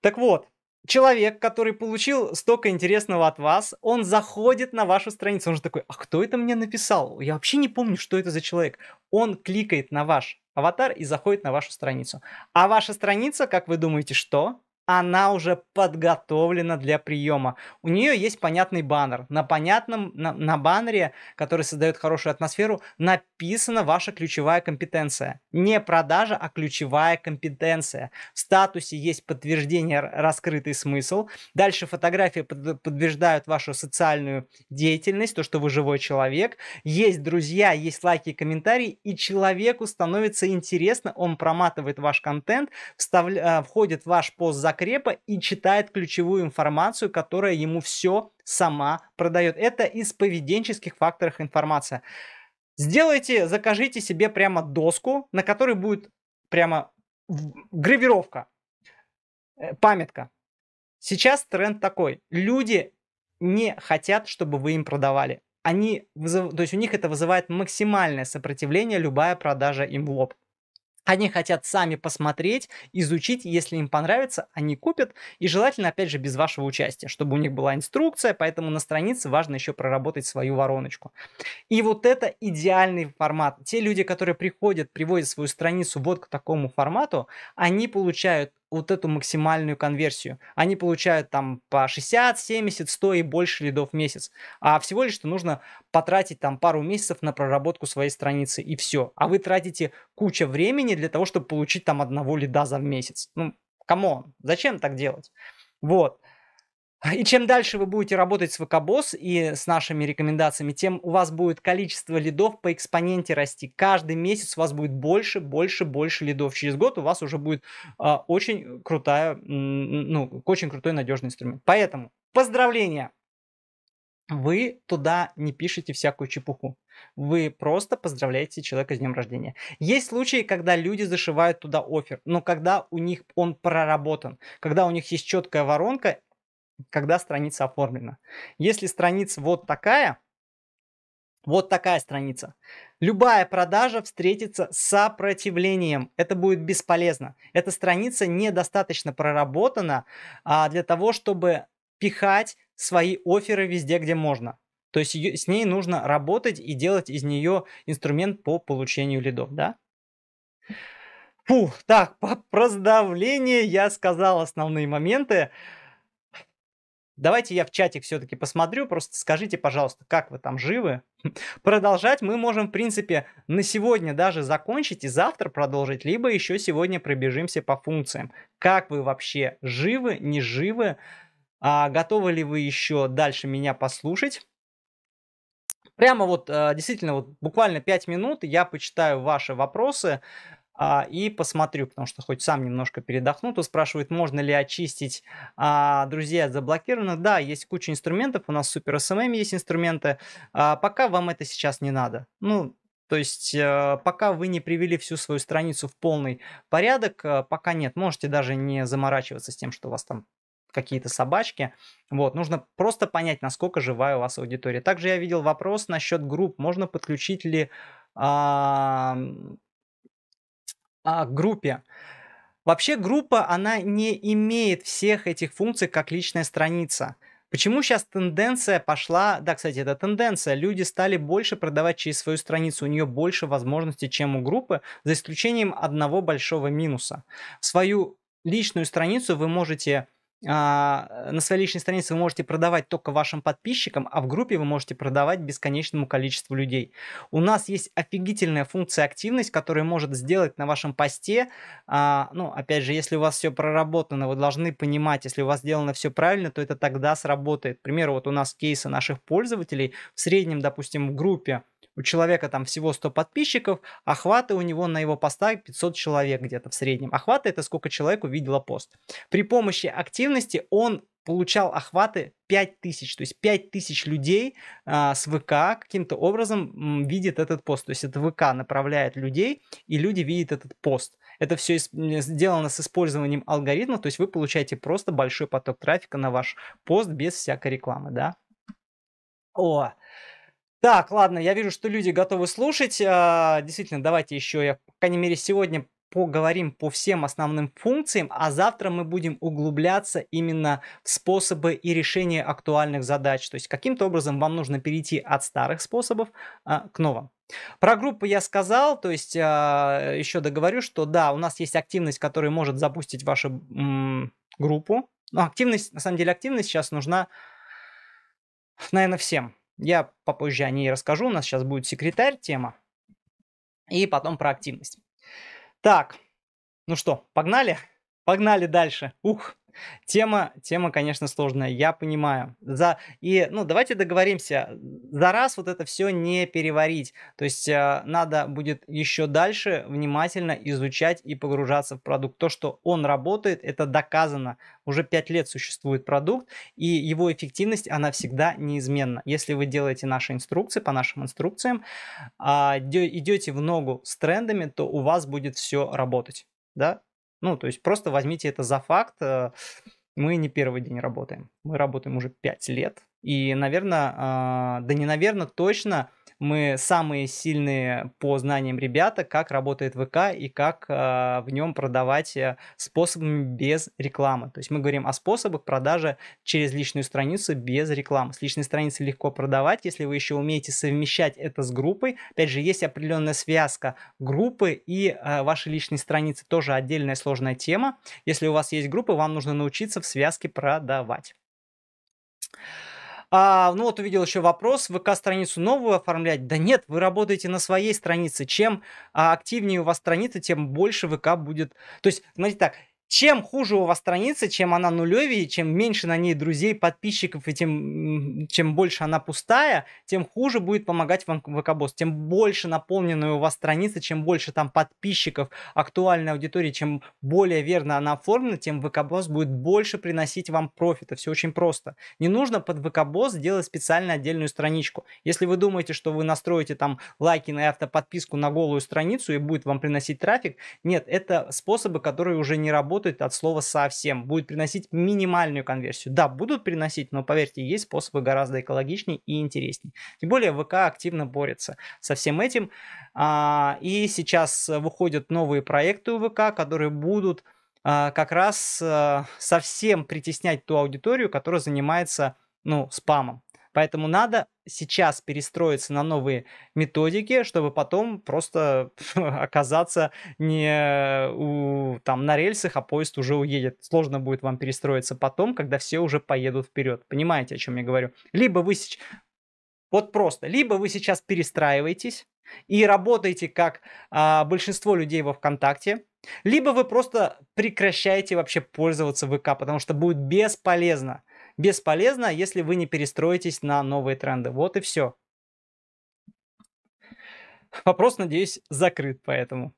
Так вот, человек, который получил столько интересного от вас, он заходит на вашу страницу, он же такой, а кто это мне написал? Я вообще не помню, что это за человек. Он кликает на ваш аватар и заходит на вашу страницу. А ваша страница, как вы думаете, что? она уже подготовлена для приема. У нее есть понятный баннер. На понятном, на, на баннере, который создает хорошую атмосферу, написана ваша ключевая компетенция. Не продажа, а ключевая компетенция. В статусе есть подтверждение, раскрытый смысл. Дальше фотографии подтверждают вашу социальную деятельность, то, что вы живой человек. Есть друзья, есть лайки и комментарии, и человеку становится интересно, он проматывает ваш контент, вставля, э, входит в ваш пост за закрепа и читает ключевую информацию, которая ему все сама продает. Это из поведенческих факторов информация. Сделайте, закажите себе прямо доску, на которой будет прямо гравировка, э, памятка. Сейчас тренд такой. Люди не хотят, чтобы вы им продавали. Они, то есть у них это вызывает максимальное сопротивление любая продажа им в лоб. Они хотят сами посмотреть, изучить, если им понравится, они купят, и желательно, опять же, без вашего участия, чтобы у них была инструкция, поэтому на странице важно еще проработать свою вороночку. И вот это идеальный формат. Те люди, которые приходят, приводят свою страницу вот к такому формату, они получают вот эту максимальную конверсию. Они получают там по 60, 70, 100 и больше лидов в месяц. А всего лишь что нужно потратить там пару месяцев на проработку своей страницы и все. А вы тратите куча времени для того, чтобы получить там одного лида за месяц. Ну, камон, зачем так делать? Вот. И чем дальше вы будете работать с ВКБОС и с нашими рекомендациями, тем у вас будет количество лидов по экспоненте расти. Каждый месяц у вас будет больше, больше, больше лидов. Через год у вас уже будет э, очень крутая, ну, очень крутой надежный инструмент. Поэтому поздравления! Вы туда не пишете всякую чепуху. Вы просто поздравляете человека с днем рождения. Есть случаи, когда люди зашивают туда офер, но когда у них он проработан, когда у них есть четкая воронка, когда страница оформлена. Если страница вот такая, вот такая страница. Любая продажа встретится с сопротивлением. Это будет бесполезно. Эта страница недостаточно проработана а, для того, чтобы пихать свои оферы везде, где можно. То есть с ней нужно работать и делать из нее инструмент по получению лидов, да? Фу, так, про сдавление я сказал основные моменты. Давайте я в чатик все-таки посмотрю, просто скажите, пожалуйста, как вы там живы. Продолжать мы можем, в принципе, на сегодня даже закончить и завтра продолжить, либо еще сегодня пробежимся по функциям. Как вы вообще живы, не живы, а готовы ли вы еще дальше меня послушать? Прямо вот, а, действительно, вот буквально 5 минут я почитаю ваши вопросы а, и посмотрю, потому что хоть сам немножко передохну. Тут спрашивает, можно ли очистить, а, друзья, заблокированных. Да, есть куча инструментов, у нас супер SMM есть инструменты. А, пока вам это сейчас не надо. Ну, то есть э, пока вы не привели всю свою страницу в полный порядок, э, пока нет, можете даже не заморачиваться с тем, что у вас там какие-то собачки. Вот, нужно просто понять, насколько живая у вас аудитория. Также я видел вопрос насчет групп. Можно подключить ли а, а, группе. Вообще группа, она не имеет всех этих функций, как личная страница. Почему сейчас тенденция пошла, да, кстати, это тенденция, люди стали больше продавать через свою страницу, у нее больше возможностей, чем у группы, за исключением одного большого минуса. Свою личную страницу вы можете а, на своей личной странице вы можете продавать только вашим подписчикам, а в группе вы можете продавать бесконечному количеству людей. У нас есть офигительная функция активность, которая может сделать на вашем посте, а, ну, опять же, если у вас все проработано, вы должны понимать, если у вас сделано все правильно, то это тогда сработает. К примеру, вот у нас кейсы наших пользователей, в среднем, допустим, в группе у человека там всего 100 подписчиков, охваты у него на его постах 500 человек где-то в среднем. Охваты это сколько человек увидело пост. При помощи активности он получал охваты 5000, то есть 5000 людей а, с ВК каким-то образом м, видит этот пост. То есть это ВК направляет людей, и люди видят этот пост. Это все сделано с использованием алгоритма, то есть вы получаете просто большой поток трафика на ваш пост без всякой рекламы, да? О, так, ладно, я вижу, что люди готовы слушать. А, действительно, давайте еще, я, по крайней мере, сегодня поговорим по всем основным функциям, а завтра мы будем углубляться именно в способы и решение актуальных задач. То есть каким-то образом вам нужно перейти от старых способов а, к новым. Про группы я сказал, то есть а, еще договорю, что да, у нас есть активность, которая может запустить вашу м, группу. Но активность, на самом деле активность сейчас нужна, наверное, всем. Я попозже о ней расскажу. У нас сейчас будет секретарь тема. И потом про активность. Так, ну что, погнали? Погнали дальше. Ух, Тема, тема, конечно, сложная, я понимаю. За, и, ну, давайте договоримся, за раз вот это все не переварить. То есть э, надо будет еще дальше внимательно изучать и погружаться в продукт. То, что он работает, это доказано. Уже 5 лет существует продукт, и его эффективность, она всегда неизменна. Если вы делаете наши инструкции, по нашим инструкциям, э, а, идете в ногу с трендами, то у вас будет все работать да, ну, то есть просто возьмите это за факт. Э, мы не первый день работаем. Мы работаем уже 5 лет. И, наверное, а, да не наверное, точно мы самые сильные по знаниям ребята, как работает ВК и как э, в нем продавать э, способами без рекламы. То есть мы говорим о способах продажи через личную страницу без рекламы. С личной страницы легко продавать, если вы еще умеете совмещать это с группой. Опять же, есть определенная связка группы и э, вашей личной страницы, тоже отдельная сложная тема. Если у вас есть группы, вам нужно научиться в связке продавать. А, ну вот увидел еще вопрос, ВК-страницу новую оформлять? Да нет, вы работаете на своей странице. Чем а, активнее у вас страница, тем больше ВК будет... То есть, смотрите так, чем хуже у вас страница, чем она нулевее, чем меньше на ней друзей, подписчиков, и тем, чем больше она пустая, тем хуже будет помогать вам ВК-босс. Тем больше наполненная у вас страница, чем больше там подписчиков, актуальной аудитории, чем более верно она оформлена, тем ВК-босс будет больше приносить вам профита. Все очень просто. Не нужно под ВК-босс делать специально отдельную страничку. Если вы думаете, что вы настроите там лайки на автоподписку на голую страницу и будет вам приносить трафик, нет, это способы, которые уже не работают работает от слова совсем, будет приносить минимальную конверсию. Да, будут приносить, но поверьте, есть способы гораздо экологичнее и интереснее. Тем более ВК активно борется со всем этим. А, и сейчас выходят новые проекты у ВК, которые будут а, как раз а, совсем притеснять ту аудиторию, которая занимается ну, спамом. Поэтому надо сейчас перестроиться на новые методики, чтобы потом просто оказаться не у, там, на рельсах, а поезд уже уедет. Сложно будет вам перестроиться потом, когда все уже поедут вперед. Понимаете, о чем я говорю? Либо вы Вот просто. Либо вы сейчас перестраиваетесь и работаете как а, большинство людей во ВКонтакте, либо вы просто прекращаете вообще пользоваться ВК, потому что будет бесполезно бесполезно, если вы не перестроитесь на новые тренды. Вот и все. Вопрос, надеюсь, закрыт поэтому.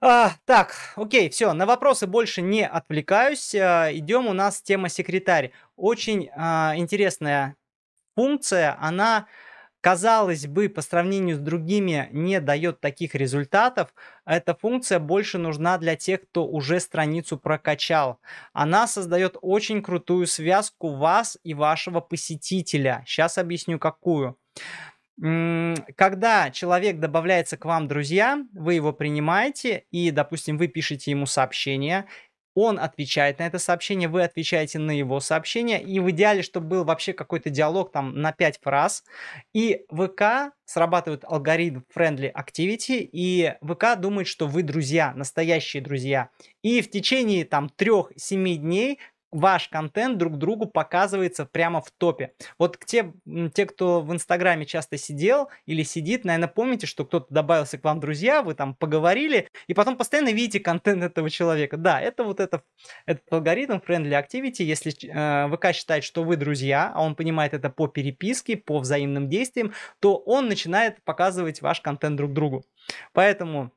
А, так, окей, все, на вопросы больше не отвлекаюсь. А, идем у нас тема секретарь. Очень а, интересная функция, она казалось бы, по сравнению с другими не дает таких результатов, эта функция больше нужна для тех, кто уже страницу прокачал. Она создает очень крутую связку вас и вашего посетителя. Сейчас объясню какую. Когда человек добавляется к вам друзья, вы его принимаете и, допустим, вы пишете ему сообщение, он отвечает на это сообщение, вы отвечаете на его сообщение, и в идеале, чтобы был вообще какой-то диалог там на 5 фраз, и ВК срабатывает алгоритм friendly activity, и ВК думает, что вы друзья, настоящие друзья. И в течение там 3-7 дней ваш контент друг другу показывается прямо в топе. Вот те, те, кто в Инстаграме часто сидел или сидит, наверное, помните, что кто-то добавился к вам друзья, вы там поговорили, и потом постоянно видите контент этого человека. Да, это вот это, этот алгоритм Friendly Activity. Если э, ВК считает, что вы друзья, а он понимает это по переписке, по взаимным действиям, то он начинает показывать ваш контент друг другу. Поэтому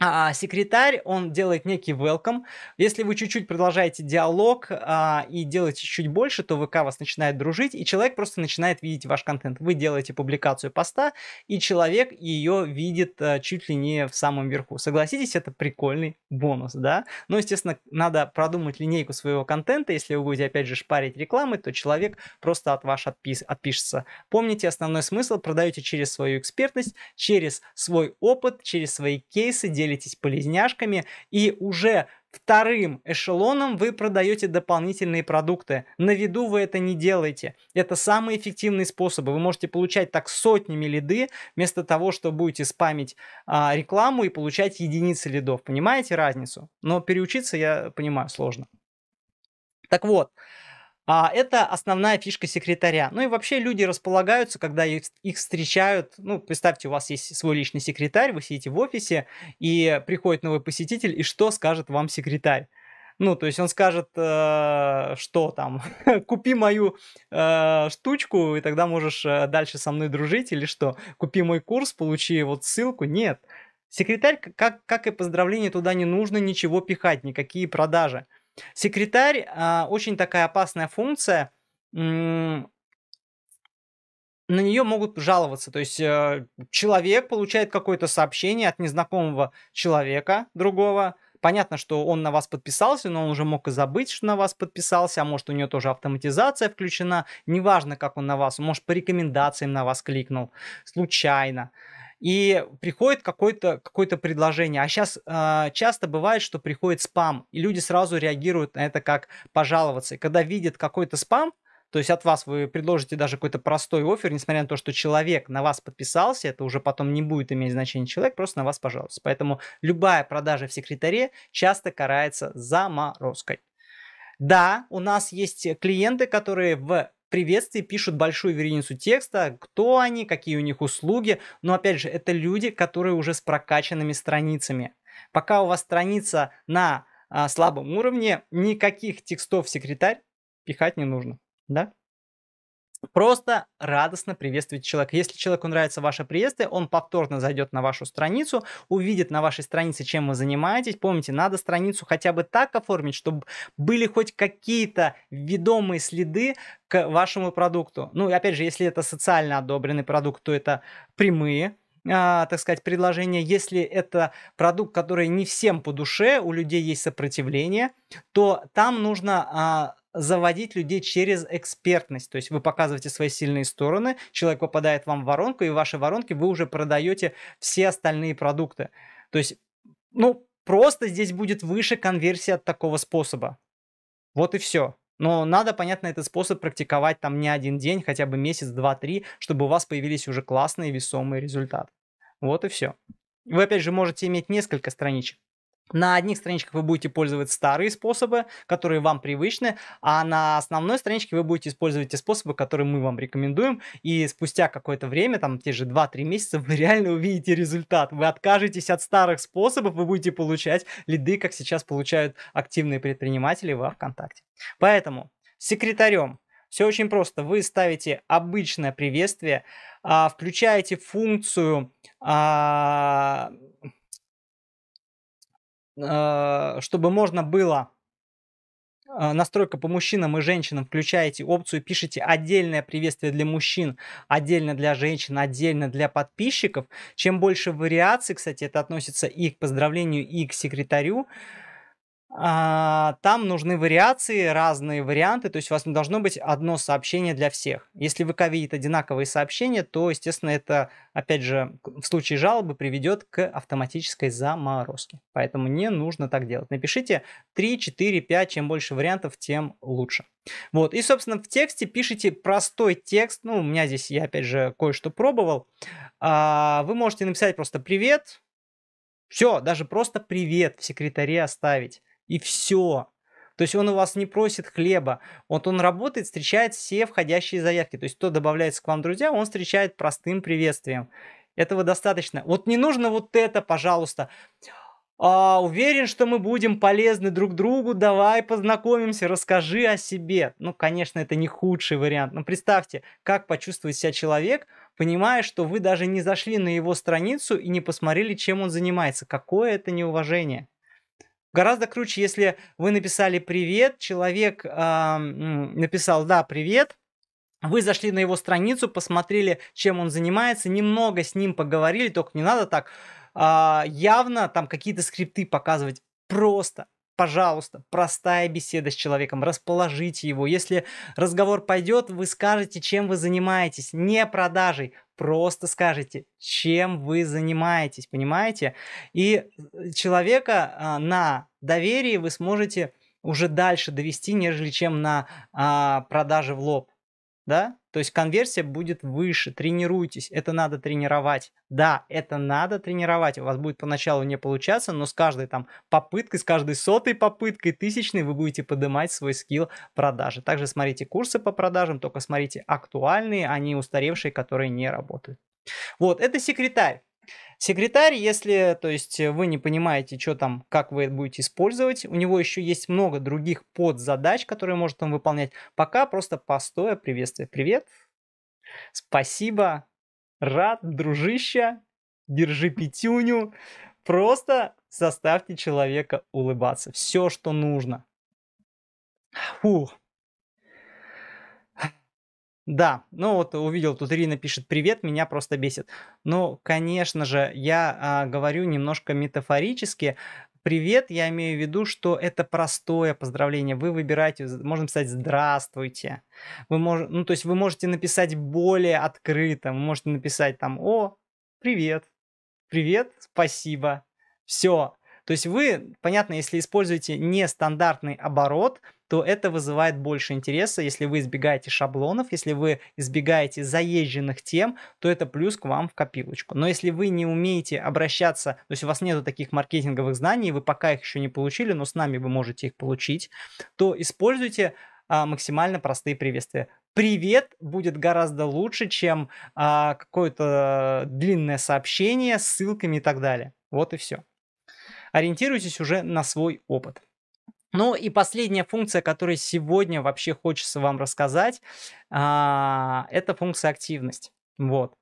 а секретарь, он делает некий welcome. Если вы чуть-чуть продолжаете диалог а, и делаете чуть больше, то ВК вас начинает дружить, и человек просто начинает видеть ваш контент. Вы делаете публикацию поста, и человек ее видит а, чуть ли не в самом верху. Согласитесь, это прикольный бонус, да? Ну, естественно, надо продумать линейку своего контента. Если вы будете, опять же, шпарить рекламы, то человек просто от вас отпис отпишется. Помните основной смысл, продаете через свою экспертность, через свой опыт, через свои кейсы, делитесь полезняшками, и уже вторым эшелоном вы продаете дополнительные продукты. На виду вы это не делаете. Это самые эффективные способы. Вы можете получать так сотнями лиды, вместо того, что будете спамить а, рекламу и получать единицы лидов. Понимаете разницу? Но переучиться я понимаю сложно. Так вот, а это основная фишка секретаря. Ну и вообще люди располагаются, когда их, их встречают. Ну, представьте, у вас есть свой личный секретарь, вы сидите в офисе, и приходит новый посетитель, и что скажет вам секретарь? Ну, то есть он скажет, э, что там, купи мою э, штучку, и тогда можешь э, дальше со мной дружить, или что, купи мой курс, получи вот ссылку. Нет. Секретарь, как, как и поздравление, туда не нужно ничего пихать, никакие продажи. Секретарь э, очень такая опасная функция. на нее могут жаловаться. То есть э, человек получает какое-то сообщение от незнакомого человека другого. Понятно, что он на вас подписался, но он уже мог и забыть, что на вас подписался, а может у него тоже автоматизация включена. Неважно, как он на вас, может по рекомендациям на вас кликнул случайно и приходит какое-то какое предложение. А сейчас э, а, часто бывает, что приходит спам, и люди сразу реагируют на это как пожаловаться. И когда видят какой-то спам, то есть от вас вы предложите даже какой-то простой офер, несмотря на то, что человек на вас подписался, это уже потом не будет иметь значения человек, просто на вас пожалуйста. Поэтому любая продажа в секретаре часто карается заморозкой. Да, у нас есть клиенты, которые в приветствии пишут большую вереницу текста, кто они, какие у них услуги. Но опять же, это люди, которые уже с прокачанными страницами. Пока у вас страница на а, слабом уровне, никаких текстов в секретарь пихать не нужно. Да? просто радостно приветствовать человека. Если человеку нравится ваше приветствие, он повторно зайдет на вашу страницу, увидит на вашей странице, чем вы занимаетесь. Помните, надо страницу хотя бы так оформить, чтобы были хоть какие-то ведомые следы к вашему продукту. Ну, и опять же, если это социально одобренный продукт, то это прямые а, так сказать, предложение, если это продукт, который не всем по душе, у людей есть сопротивление, то там нужно а, заводить людей через экспертность. То есть вы показываете свои сильные стороны, человек попадает вам в воронку, и в вашей воронке вы уже продаете все остальные продукты. То есть, ну, просто здесь будет выше конверсия от такого способа. Вот и все. Но надо, понятно, этот способ практиковать там не один день, хотя бы месяц, два, три, чтобы у вас появились уже классные весомые результаты. Вот и все. Вы опять же можете иметь несколько страничек. На одних страничках вы будете пользоваться старые способы, которые вам привычны, а на основной страничке вы будете использовать те способы, которые мы вам рекомендуем, и спустя какое-то время, там те же 2-3 месяца, вы реально увидите результат. Вы откажетесь от старых способов, вы будете получать лиды, как сейчас получают активные предприниматели во ВКонтакте. Поэтому секретарем все очень просто. Вы ставите обычное приветствие, а, включаете функцию а, а, чтобы можно было а, настройка по мужчинам и женщинам, включаете опцию, пишите отдельное приветствие для мужчин, отдельно для женщин, отдельно для подписчиков. Чем больше вариаций, кстати, это относится и к поздравлению, и к секретарю, а, там нужны вариации, разные варианты, то есть у вас не должно быть одно сообщение для всех. Если ВК видит одинаковые сообщения, то, естественно, это, опять же, в случае жалобы приведет к автоматической заморозке. Поэтому не нужно так делать. Напишите 3, 4, 5, чем больше вариантов, тем лучше. Вот, и, собственно, в тексте пишите простой текст. Ну, у меня здесь, я, опять же, кое-что пробовал. А, вы можете написать просто «Привет», все, даже просто привет в секретаре оставить. И все. То есть он у вас не просит хлеба. Вот он работает, встречает все входящие заявки. То есть кто добавляется к вам, друзья, он встречает простым приветствием. Этого достаточно. Вот не нужно вот это, пожалуйста. А, уверен, что мы будем полезны друг другу, давай познакомимся, расскажи о себе. Ну, конечно, это не худший вариант, но представьте, как почувствует себя человек, понимая, что вы даже не зашли на его страницу и не посмотрели, чем он занимается. Какое это неуважение. Гораздо круче, если вы написали «Привет», человек э, написал «Да, привет», вы зашли на его страницу, посмотрели, чем он занимается, немного с ним поговорили, только не надо так э, явно там какие-то скрипты показывать. Просто пожалуйста, простая беседа с человеком, расположите его. Если разговор пойдет, вы скажете, чем вы занимаетесь, не продажей, просто скажите, чем вы занимаетесь, понимаете? И э, человека а, на доверии вы сможете уже дальше довести, нежели чем на а, продаже в лоб да, то есть конверсия будет выше, тренируйтесь, это надо тренировать. Да, это надо тренировать, у вас будет поначалу не получаться, но с каждой там попыткой, с каждой сотой попыткой, тысячной вы будете поднимать свой скилл продажи. Также смотрите курсы по продажам, только смотрите актуальные, а не устаревшие, которые не работают. Вот, это секретарь. Секретарь, если то есть э, вы не понимаете, что там, как вы это будете использовать, у него еще есть много других подзадач, которые может он выполнять. Пока просто простое приветствие. Привет, спасибо, рад, дружище, держи пятюню. Просто заставьте человека улыбаться. Все, что нужно. Фух. Да, ну вот увидел, тут Ирина пишет «Привет, меня просто бесит». Ну, конечно же, я а, говорю немножко метафорически, привет, я имею в виду, что это простое поздравление. Вы выбираете, можно писать здравствуйте. Вы мож, ну, то есть вы можете написать более открыто. Вы можете написать там, о, привет, привет, спасибо, все. То есть вы, понятно, если используете нестандартный оборот, то это вызывает больше интереса. Если вы избегаете шаблонов, если вы избегаете заезженных тем, то это плюс к вам в копилочку. Но если вы не умеете обращаться, то есть у вас нету таких маркетинговых знаний, вы пока их еще не получили, но с нами вы можете их получить, то используйте а, максимально простые приветствия привет будет гораздо лучше, чем а, какое-то длинное сообщение с ссылками и так далее. Вот и все. Ориентируйтесь уже на свой опыт. Ну и последняя функция, которую сегодня вообще хочется вам рассказать, а, это функция активность. Вот.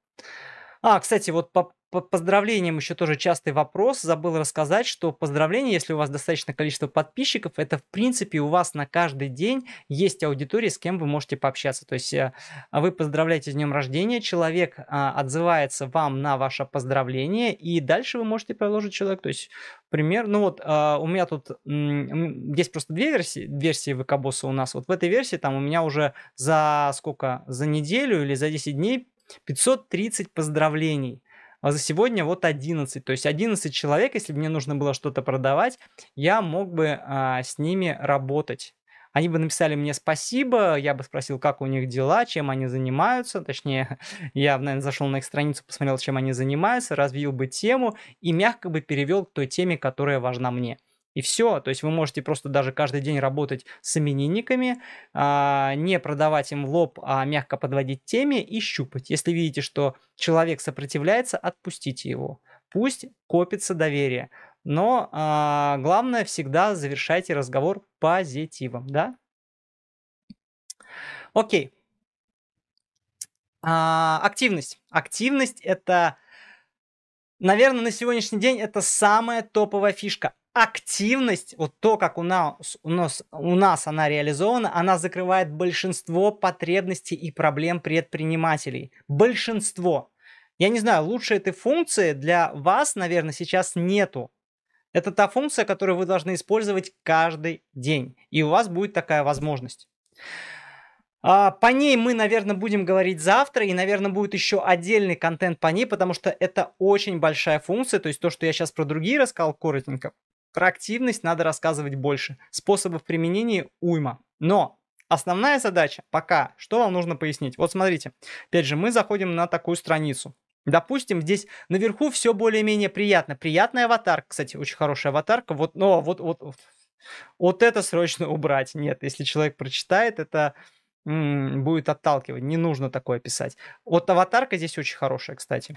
А, кстати, вот по по поздравлениям еще тоже частый вопрос. Забыл рассказать, что поздравления, если у вас достаточно количество подписчиков, это в принципе у вас на каждый день есть аудитория, с кем вы можете пообщаться. То есть э, а вы поздравляете с днем рождения, человек а, отзывается вам на ваше поздравление, и дальше вы можете продолжить человек. То есть пример, ну вот э, у меня тут есть просто две версии, версии ВК-босса у нас. Вот в этой версии там у меня уже за сколько, за неделю или за 10 дней 530 поздравлений а за сегодня вот 11. То есть 11 человек, если бы мне нужно было что-то продавать, я мог бы а, с ними работать. Они бы написали мне спасибо, я бы спросил, как у них дела, чем они занимаются. Точнее, я, наверное, зашел на их страницу, посмотрел, чем они занимаются, развил бы тему и мягко бы перевел к той теме, которая важна мне. И все. То есть вы можете просто даже каждый день работать с именинниками, а, не продавать им в лоб, а мягко подводить теме и щупать. Если видите, что человек сопротивляется, отпустите его. Пусть копится доверие. Но а, главное, всегда завершайте разговор позитивом, да? Окей. А, активность. Активность это, наверное, на сегодняшний день это самая топовая фишка активность, вот то, как у нас, у нас, у нас она реализована, она закрывает большинство потребностей и проблем предпринимателей. Большинство. Я не знаю, лучше этой функции для вас, наверное, сейчас нету. Это та функция, которую вы должны использовать каждый день. И у вас будет такая возможность. А, по ней мы, наверное, будем говорить завтра, и, наверное, будет еще отдельный контент по ней, потому что это очень большая функция, то есть то, что я сейчас про другие рассказал коротенько, про активность надо рассказывать больше. Способов применения уйма. Но основная задача пока, что вам нужно пояснить? Вот смотрите, опять же, мы заходим на такую страницу. Допустим, здесь наверху все более-менее приятно. Приятный аватар, кстати, очень хорошая аватарка. Вот, но вот, вот, вот, вот это срочно убрать. Нет, если человек прочитает, это м -м, будет отталкивать. Не нужно такое писать. Вот аватарка здесь очень хорошая, кстати.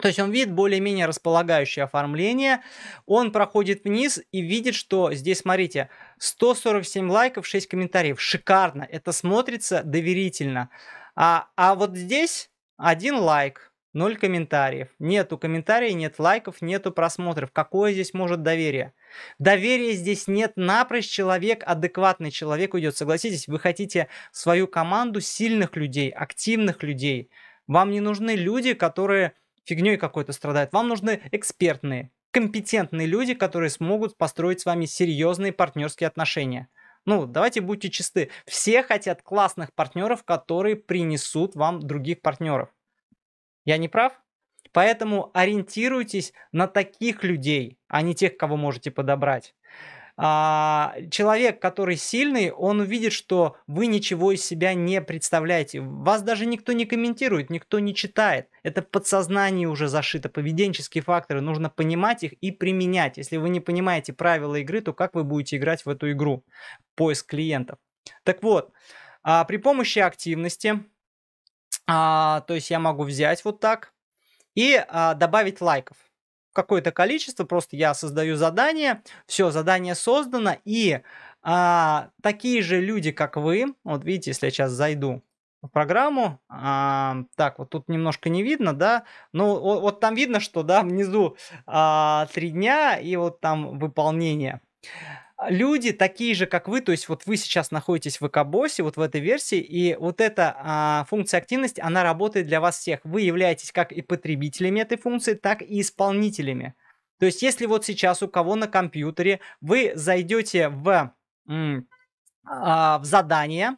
То есть он видит более-менее располагающее оформление, он проходит вниз и видит, что здесь, смотрите, 147 лайков, 6 комментариев. Шикарно, это смотрится доверительно. А, а вот здесь один лайк, ноль комментариев. Нету комментариев, нет лайков, нету просмотров. Какое здесь может доверие? Доверия здесь нет напрочь. Человек, адекватный человек уйдет. Согласитесь, вы хотите свою команду сильных людей, активных людей. Вам не нужны люди, которые фигней какой-то страдает. Вам нужны экспертные, компетентные люди, которые смогут построить с вами серьезные партнерские отношения. Ну, давайте будьте чисты. Все хотят классных партнеров, которые принесут вам других партнеров. Я не прав? Поэтому ориентируйтесь на таких людей, а не тех, кого можете подобрать а, человек, который сильный, он увидит, что вы ничего из себя не представляете. Вас даже никто не комментирует, никто не читает. Это в подсознании уже зашито. Поведенческие факторы, нужно понимать их и применять. Если вы не понимаете правила игры, то как вы будете играть в эту игру? Поиск клиентов. Так вот, а, при помощи активности, а, то есть я могу взять вот так и а, добавить лайков какое-то количество, просто я создаю задание, все, задание создано, и а, такие же люди, как вы, вот видите, если я сейчас зайду в программу, а, так, вот тут немножко не видно, да, ну вот, вот там видно, что, да, внизу а, дня и вот там выполнение люди такие же, как вы, то есть вот вы сейчас находитесь в экобосе, вот в этой версии, и вот эта а, функция активности, она работает для вас всех. Вы являетесь как и потребителями этой функции, так и исполнителями. То есть если вот сейчас у кого на компьютере вы зайдете в, а, в задание,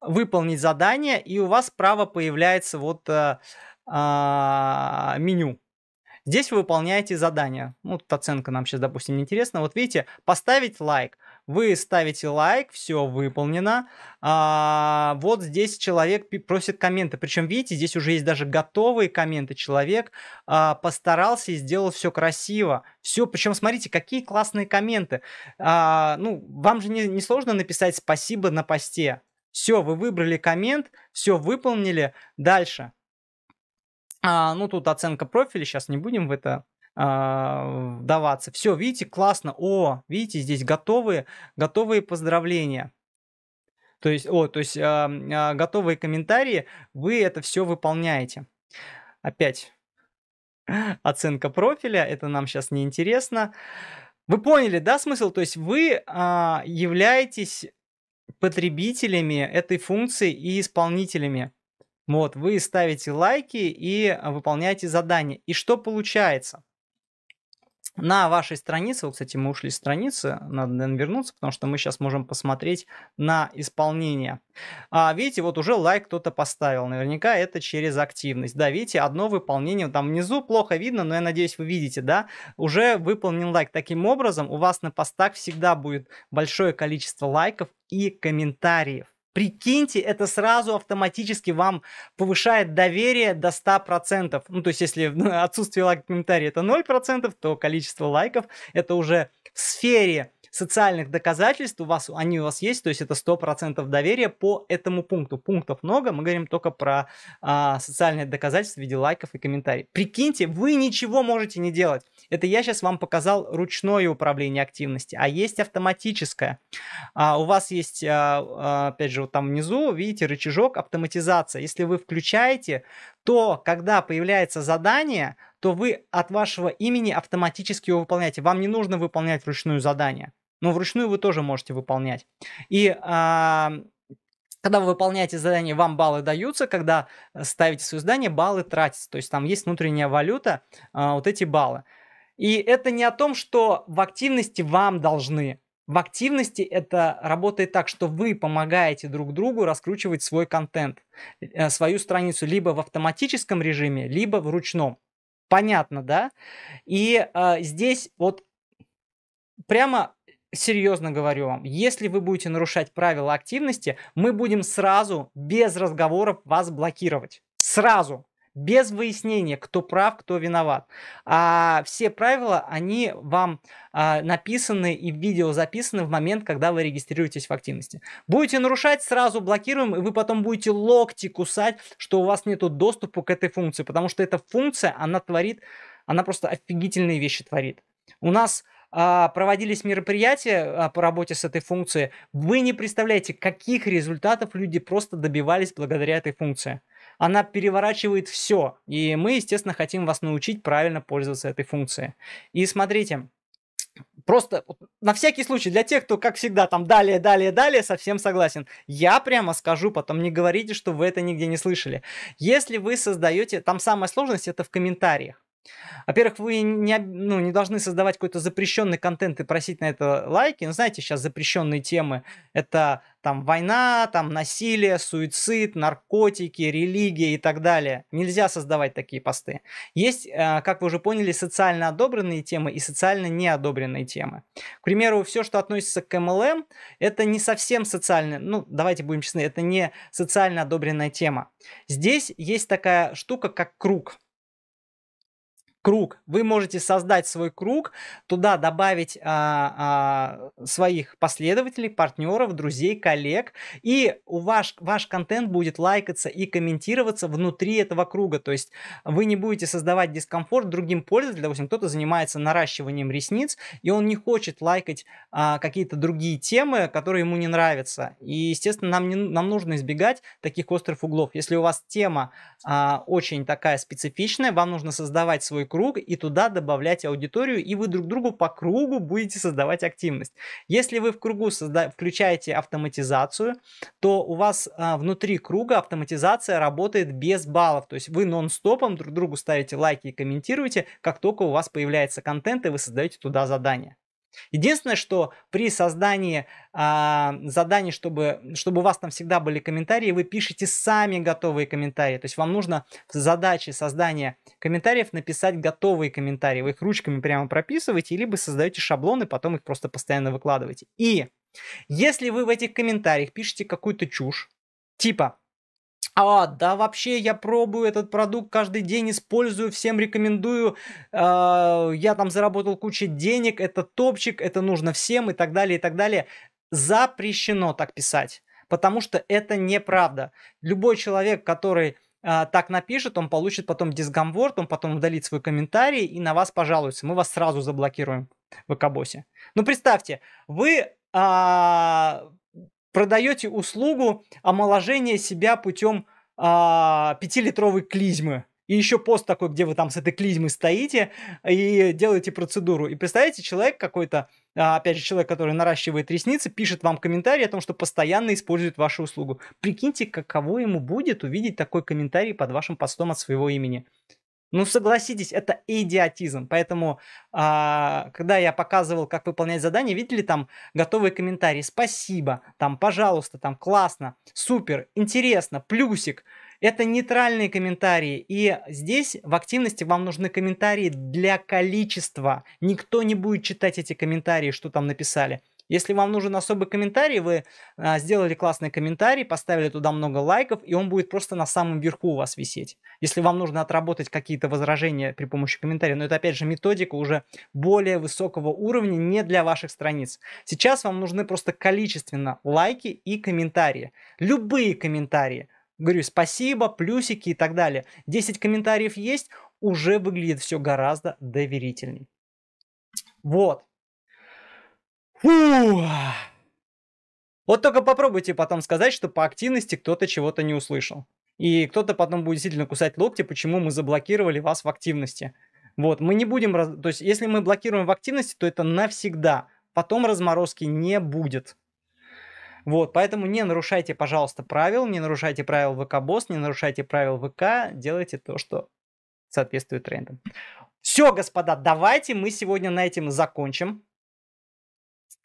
выполнить задание, и у вас справа появляется вот а, а, меню Здесь вы выполняете задание. Ну, тут оценка нам сейчас, допустим, интересна. Вот видите, поставить лайк. Вы ставите лайк, все выполнено. А, вот здесь человек просит комменты. Причем, видите, здесь уже есть даже готовые комменты. Человек а, постарался и сделал все красиво. Все, причем, смотрите, какие классные комменты. А, ну, вам же не, не сложно написать спасибо на посте. Все, вы выбрали коммент, все выполнили. Дальше. А, ну, тут оценка профиля, сейчас не будем в это а, вдаваться. Все, видите, классно. О, видите, здесь готовые, готовые поздравления. То есть, о, то есть а, а, готовые комментарии, вы это все выполняете. Опять оценка профиля, это нам сейчас не интересно. Вы поняли, да, смысл? То есть вы а, являетесь потребителями этой функции и исполнителями. Вот, вы ставите лайки и а, выполняете задания. И что получается? На вашей странице, вот, кстати, мы ушли с страницы, надо, наверное, вернуться, потому что мы сейчас можем посмотреть на исполнение. А, видите, вот уже лайк кто-то поставил, наверняка это через активность. Да, видите, одно выполнение, там внизу плохо видно, но я надеюсь, вы видите, да, уже выполнен лайк. Таким образом, у вас на постах всегда будет большое количество лайков и комментариев. Прикиньте, это сразу автоматически вам повышает доверие до 100%. Ну, то есть, если отсутствие лайка комментария это 0%, то количество лайков это уже в сфере социальных доказательств у вас, они у вас есть, то есть это 100% доверия по этому пункту. Пунктов много, мы говорим только про а, социальные доказательства в виде лайков и комментариев. Прикиньте, вы ничего можете не делать. Это я сейчас вам показал ручное управление активности, а есть автоматическое. А, у вас есть, а, а, опять же, вот там внизу, видите, рычажок автоматизация. Если вы включаете, то когда появляется задание, то вы от вашего имени автоматически его выполняете. Вам не нужно выполнять вручную задание но вручную вы тоже можете выполнять. И а, когда вы выполняете задание, вам баллы даются, когда э, ставите свое задание баллы тратятся. То есть там есть внутренняя валюта, а, вот эти баллы. И это не о том, что в активности вам должны. В активности это работает так, что вы помогаете друг другу раскручивать свой контент, э, свою страницу либо в автоматическом режиме, либо в ручном. Понятно, да? И э, здесь вот прямо серьезно говорю вам, если вы будете нарушать правила активности, мы будем сразу, без разговоров, вас блокировать. Сразу без выяснения, кто прав, кто виноват. А все правила, они вам а, написаны и в видео записаны в момент, когда вы регистрируетесь в активности. Будете нарушать, сразу блокируем, и вы потом будете локти кусать, что у вас нет доступа к этой функции, потому что эта функция, она творит, она просто офигительные вещи творит. У нас а, проводились мероприятия а, по работе с этой функцией, вы не представляете, каких результатов люди просто добивались благодаря этой функции. Она переворачивает все, и мы, естественно, хотим вас научить правильно пользоваться этой функцией. И смотрите, просто на всякий случай, для тех, кто, как всегда, там далее, далее, далее, совсем согласен. Я прямо скажу, потом не говорите, что вы это нигде не слышали. Если вы создаете, там самая сложность это в комментариях. Во-первых, вы не, ну, не должны создавать какой-то запрещенный контент и просить на это лайки. Ну, знаете, сейчас запрещенные темы – это там война, там насилие, суицид, наркотики, религия и так далее. Нельзя создавать такие посты. Есть, э, как вы уже поняли, социально одобренные темы и социально неодобренные темы. К примеру, все, что относится к MLM, это не совсем социально, ну, давайте будем честны, это не социально одобренная тема. Здесь есть такая штука, как круг – круг. Вы можете создать свой круг, туда добавить а, а, своих последователей, партнеров, друзей, коллег, и у ваш, ваш контент будет лайкаться и комментироваться внутри этого круга. То есть вы не будете создавать дискомфорт другим пользователям. Допустим, кто-то занимается наращиванием ресниц, и он не хочет лайкать а, какие-то другие темы, которые ему не нравятся. И, естественно, нам, не, нам нужно избегать таких острых углов. Если у вас тема а, очень такая специфичная, вам нужно создавать свой круг и туда добавлять аудиторию, и вы друг другу по кругу будете создавать активность. Если вы в кругу созда... включаете автоматизацию, то у вас а, внутри круга автоматизация работает без баллов. То есть вы нон-стопом друг другу ставите лайки и комментируете, как только у вас появляется контент, и вы создаете туда задание. Единственное, что при создании а, заданий, чтобы, чтобы у вас там всегда были комментарии, вы пишете сами готовые комментарии. То есть вам нужно в задаче создания комментариев написать готовые комментарии. Вы их ручками прямо прописываете, либо создаете шаблоны, потом их просто постоянно выкладываете. И если вы в этих комментариях пишете какую-то чушь, типа а, да, вообще я пробую этот продукт каждый день, использую, всем рекомендую. Э, я там заработал кучу денег, это топчик, это нужно всем и так далее, и так далее. Запрещено так писать, потому что это неправда. Любой человек, который э, так напишет, он получит потом дисгамворт, он потом удалит свой комментарий и на вас пожалуется. Мы вас сразу заблокируем в Экобосе. Ну, представьте, вы а, продаете услугу омоложения себя путем а, пятилитровой а, клизмы. И еще пост такой, где вы там с этой клизмой стоите и делаете процедуру. И представляете, человек какой-то, а, опять же, человек, который наращивает ресницы, пишет вам комментарий о том, что постоянно использует вашу услугу. Прикиньте, каково ему будет увидеть такой комментарий под вашим постом от своего имени. Ну, согласитесь, это идиотизм. Поэтому, а, когда я показывал, как выполнять задание, видели там готовые комментарии. Спасибо, там, пожалуйста, там, классно, супер, интересно, плюсик. Это нейтральные комментарии. И здесь в активности вам нужны комментарии для количества. Никто не будет читать эти комментарии, что там написали. Если вам нужен особый комментарий, вы а, сделали классный комментарий, поставили туда много лайков, и он будет просто на самом верху у вас висеть. Если вам нужно отработать какие-то возражения при помощи комментариев, но это опять же методика уже более высокого уровня, не для ваших страниц. Сейчас вам нужны просто количественно лайки и комментарии. Любые комментарии. Говорю, спасибо, плюсики и так далее. 10 комментариев есть, уже выглядит все гораздо доверительней. Вот. Вот только попробуйте потом сказать, что по активности кто-то чего-то не услышал. И кто-то потом будет сильно кусать локти, почему мы заблокировали вас в активности. Вот, мы не будем... Раз... То есть, если мы блокируем в активности, то это навсегда. Потом разморозки не будет. Вот, поэтому не нарушайте, пожалуйста, правил, не нарушайте правил ВК Босс, не нарушайте правил ВК, делайте то, что соответствует трендам. Все, господа, давайте мы сегодня на этом закончим.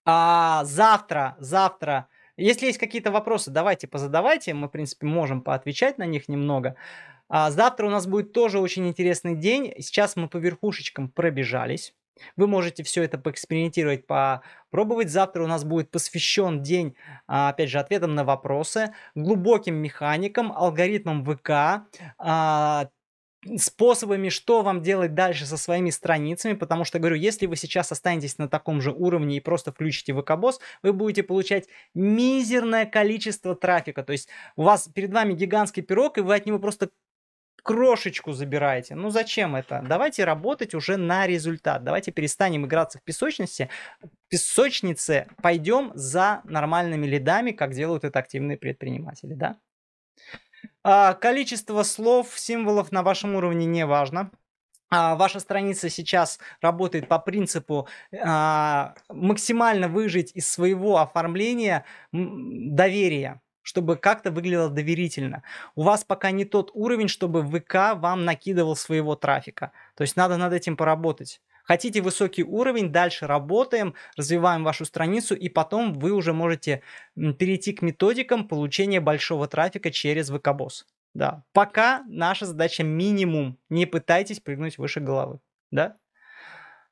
А, завтра, завтра. Если есть какие-то вопросы, давайте позадавайте. Мы, в принципе, можем поотвечать на них немного. А завтра у нас будет тоже очень интересный день. Сейчас мы по верхушечкам пробежались. Вы можете все это поэкспериментировать, попробовать. Завтра у нас будет посвящен день, а, опять же, ответам на вопросы, глубоким механикам, алгоритмам ВК, способами, что вам делать дальше со своими страницами, потому что, говорю, если вы сейчас останетесь на таком же уровне и просто включите ВК-босс, вы будете получать мизерное количество трафика, то есть у вас перед вами гигантский пирог, и вы от него просто крошечку забираете. Ну зачем это? Давайте работать уже на результат. Давайте перестанем играться в песочнице. песочнице пойдем за нормальными лидами, как делают это активные предприниматели, да? А, количество слов, символов на вашем уровне не важно. А, ваша страница сейчас работает по принципу а, максимально выжить из своего оформления доверия, чтобы как-то выглядело доверительно. У вас пока не тот уровень, чтобы ВК вам накидывал своего трафика. То есть надо над этим поработать. Хотите высокий уровень, дальше работаем, развиваем вашу страницу, и потом вы уже можете перейти к методикам получения большого трафика через ВКБОС. Да, пока наша задача минимум. Не пытайтесь прыгнуть выше головы, да?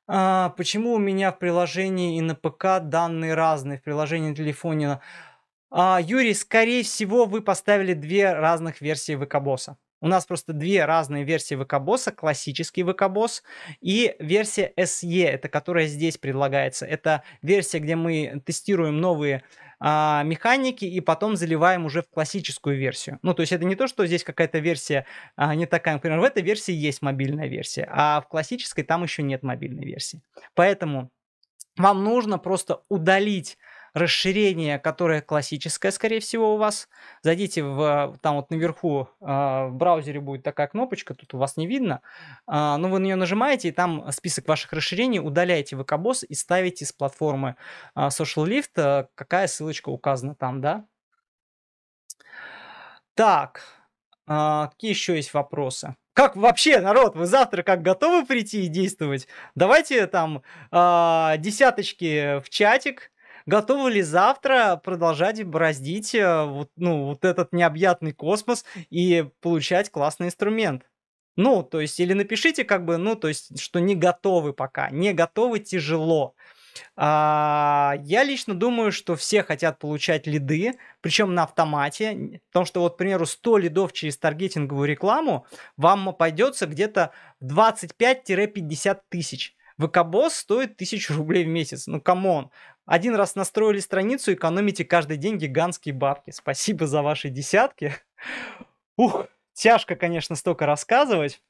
А, почему у меня в приложении и на ПК данные разные, в приложении на телефоне? А, Юрий, скорее всего, вы поставили две разных версии вк у нас просто две разные версии ВК-босса. Классический ВК-босс и версия SE, это которая здесь предлагается. Это версия, где мы тестируем новые а, механики и потом заливаем уже в классическую версию. Ну, то есть это не то, что здесь какая-то версия а, не такая. Например, в этой версии есть мобильная версия, а в классической там еще нет мобильной версии. Поэтому вам нужно просто удалить расширение, которое классическое, скорее всего, у вас. Зайдите в, э, там вот наверху а, в браузере будет такая кнопочка, тут у вас не видно, а, но ну, вы на нее нажимаете, и там список ваших расширений, удаляете VKBoss и ставите с платформы а, Social Lift, э, какая ссылочка указана там, да? Так, какие еще есть вопросы? как вообще, народ, вы завтра как готовы прийти и действовать? Давайте там э, десяточки в чатик, готовы ли завтра продолжать бороздить э, вот, ну, вот этот необъятный космос и получать классный инструмент? Ну, то есть, или напишите как бы, ну, то есть, что не готовы пока, не готовы тяжело. А, я лично думаю, что все хотят получать лиды, причем на автомате, потому что вот, к примеру, 100 лидов через таргетинговую рекламу вам пойдется где-то 25-50 тысяч. ВК-босс стоит 1000 рублей в месяц. Ну, камон. Один раз настроили страницу, экономите каждый день гигантские бабки. Спасибо за ваши десятки. Ух, тяжко, конечно, столько рассказывать.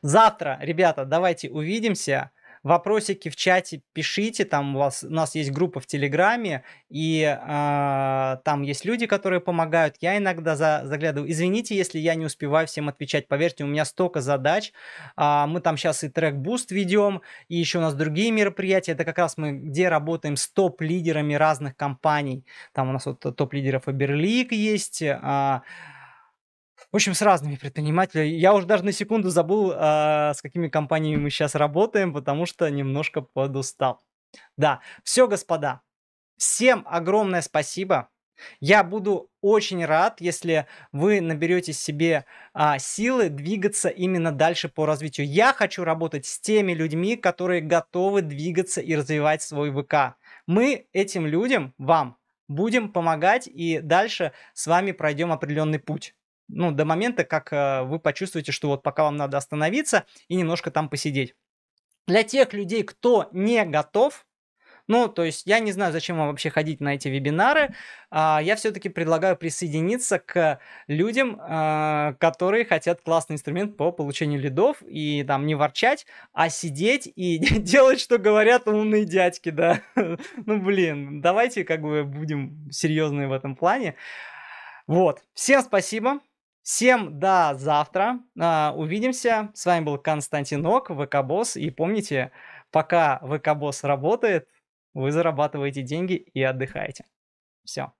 Завтра, ребята, давайте увидимся вопросики в чате пишите, там у, вас, у нас есть группа в Телеграме, и э, там есть люди, которые помогают. Я иногда за, заглядываю. Извините, если я не успеваю всем отвечать, поверьте, у меня столько задач. Э, мы там сейчас и трек-буст ведем, и еще у нас другие мероприятия. Это как раз мы где работаем с топ-лидерами разных компаний. Там у нас вот топ-лидеров Аберлик есть, э, в общем, с разными предпринимателями. Я уже даже на секунду забыл, э, с какими компаниями мы сейчас работаем, потому что немножко подустал. Да, все, господа. Всем огромное спасибо. Я буду очень рад, если вы наберете себе а, силы двигаться именно дальше по развитию. Я хочу работать с теми людьми, которые готовы двигаться и развивать свой ВК. Мы этим людям, вам, будем помогать и дальше с вами пройдем определенный путь ну, до момента, как э, вы почувствуете, что вот пока вам надо остановиться и немножко там посидеть. Для тех людей, кто не готов, ну, то есть я не знаю, зачем вам вообще ходить на эти вебинары, а, я все-таки предлагаю присоединиться к людям, э, которые хотят классный инструмент по получению лидов и там не ворчать, а сидеть и делать, что говорят умные дядьки, да. ну, блин, давайте как бы будем серьезные в этом плане. Вот. Всем спасибо. Всем до завтра. А, увидимся. С вами был Константинок, ВК-босс. И помните, пока ВК-босс работает, вы зарабатываете деньги и отдыхаете. Все.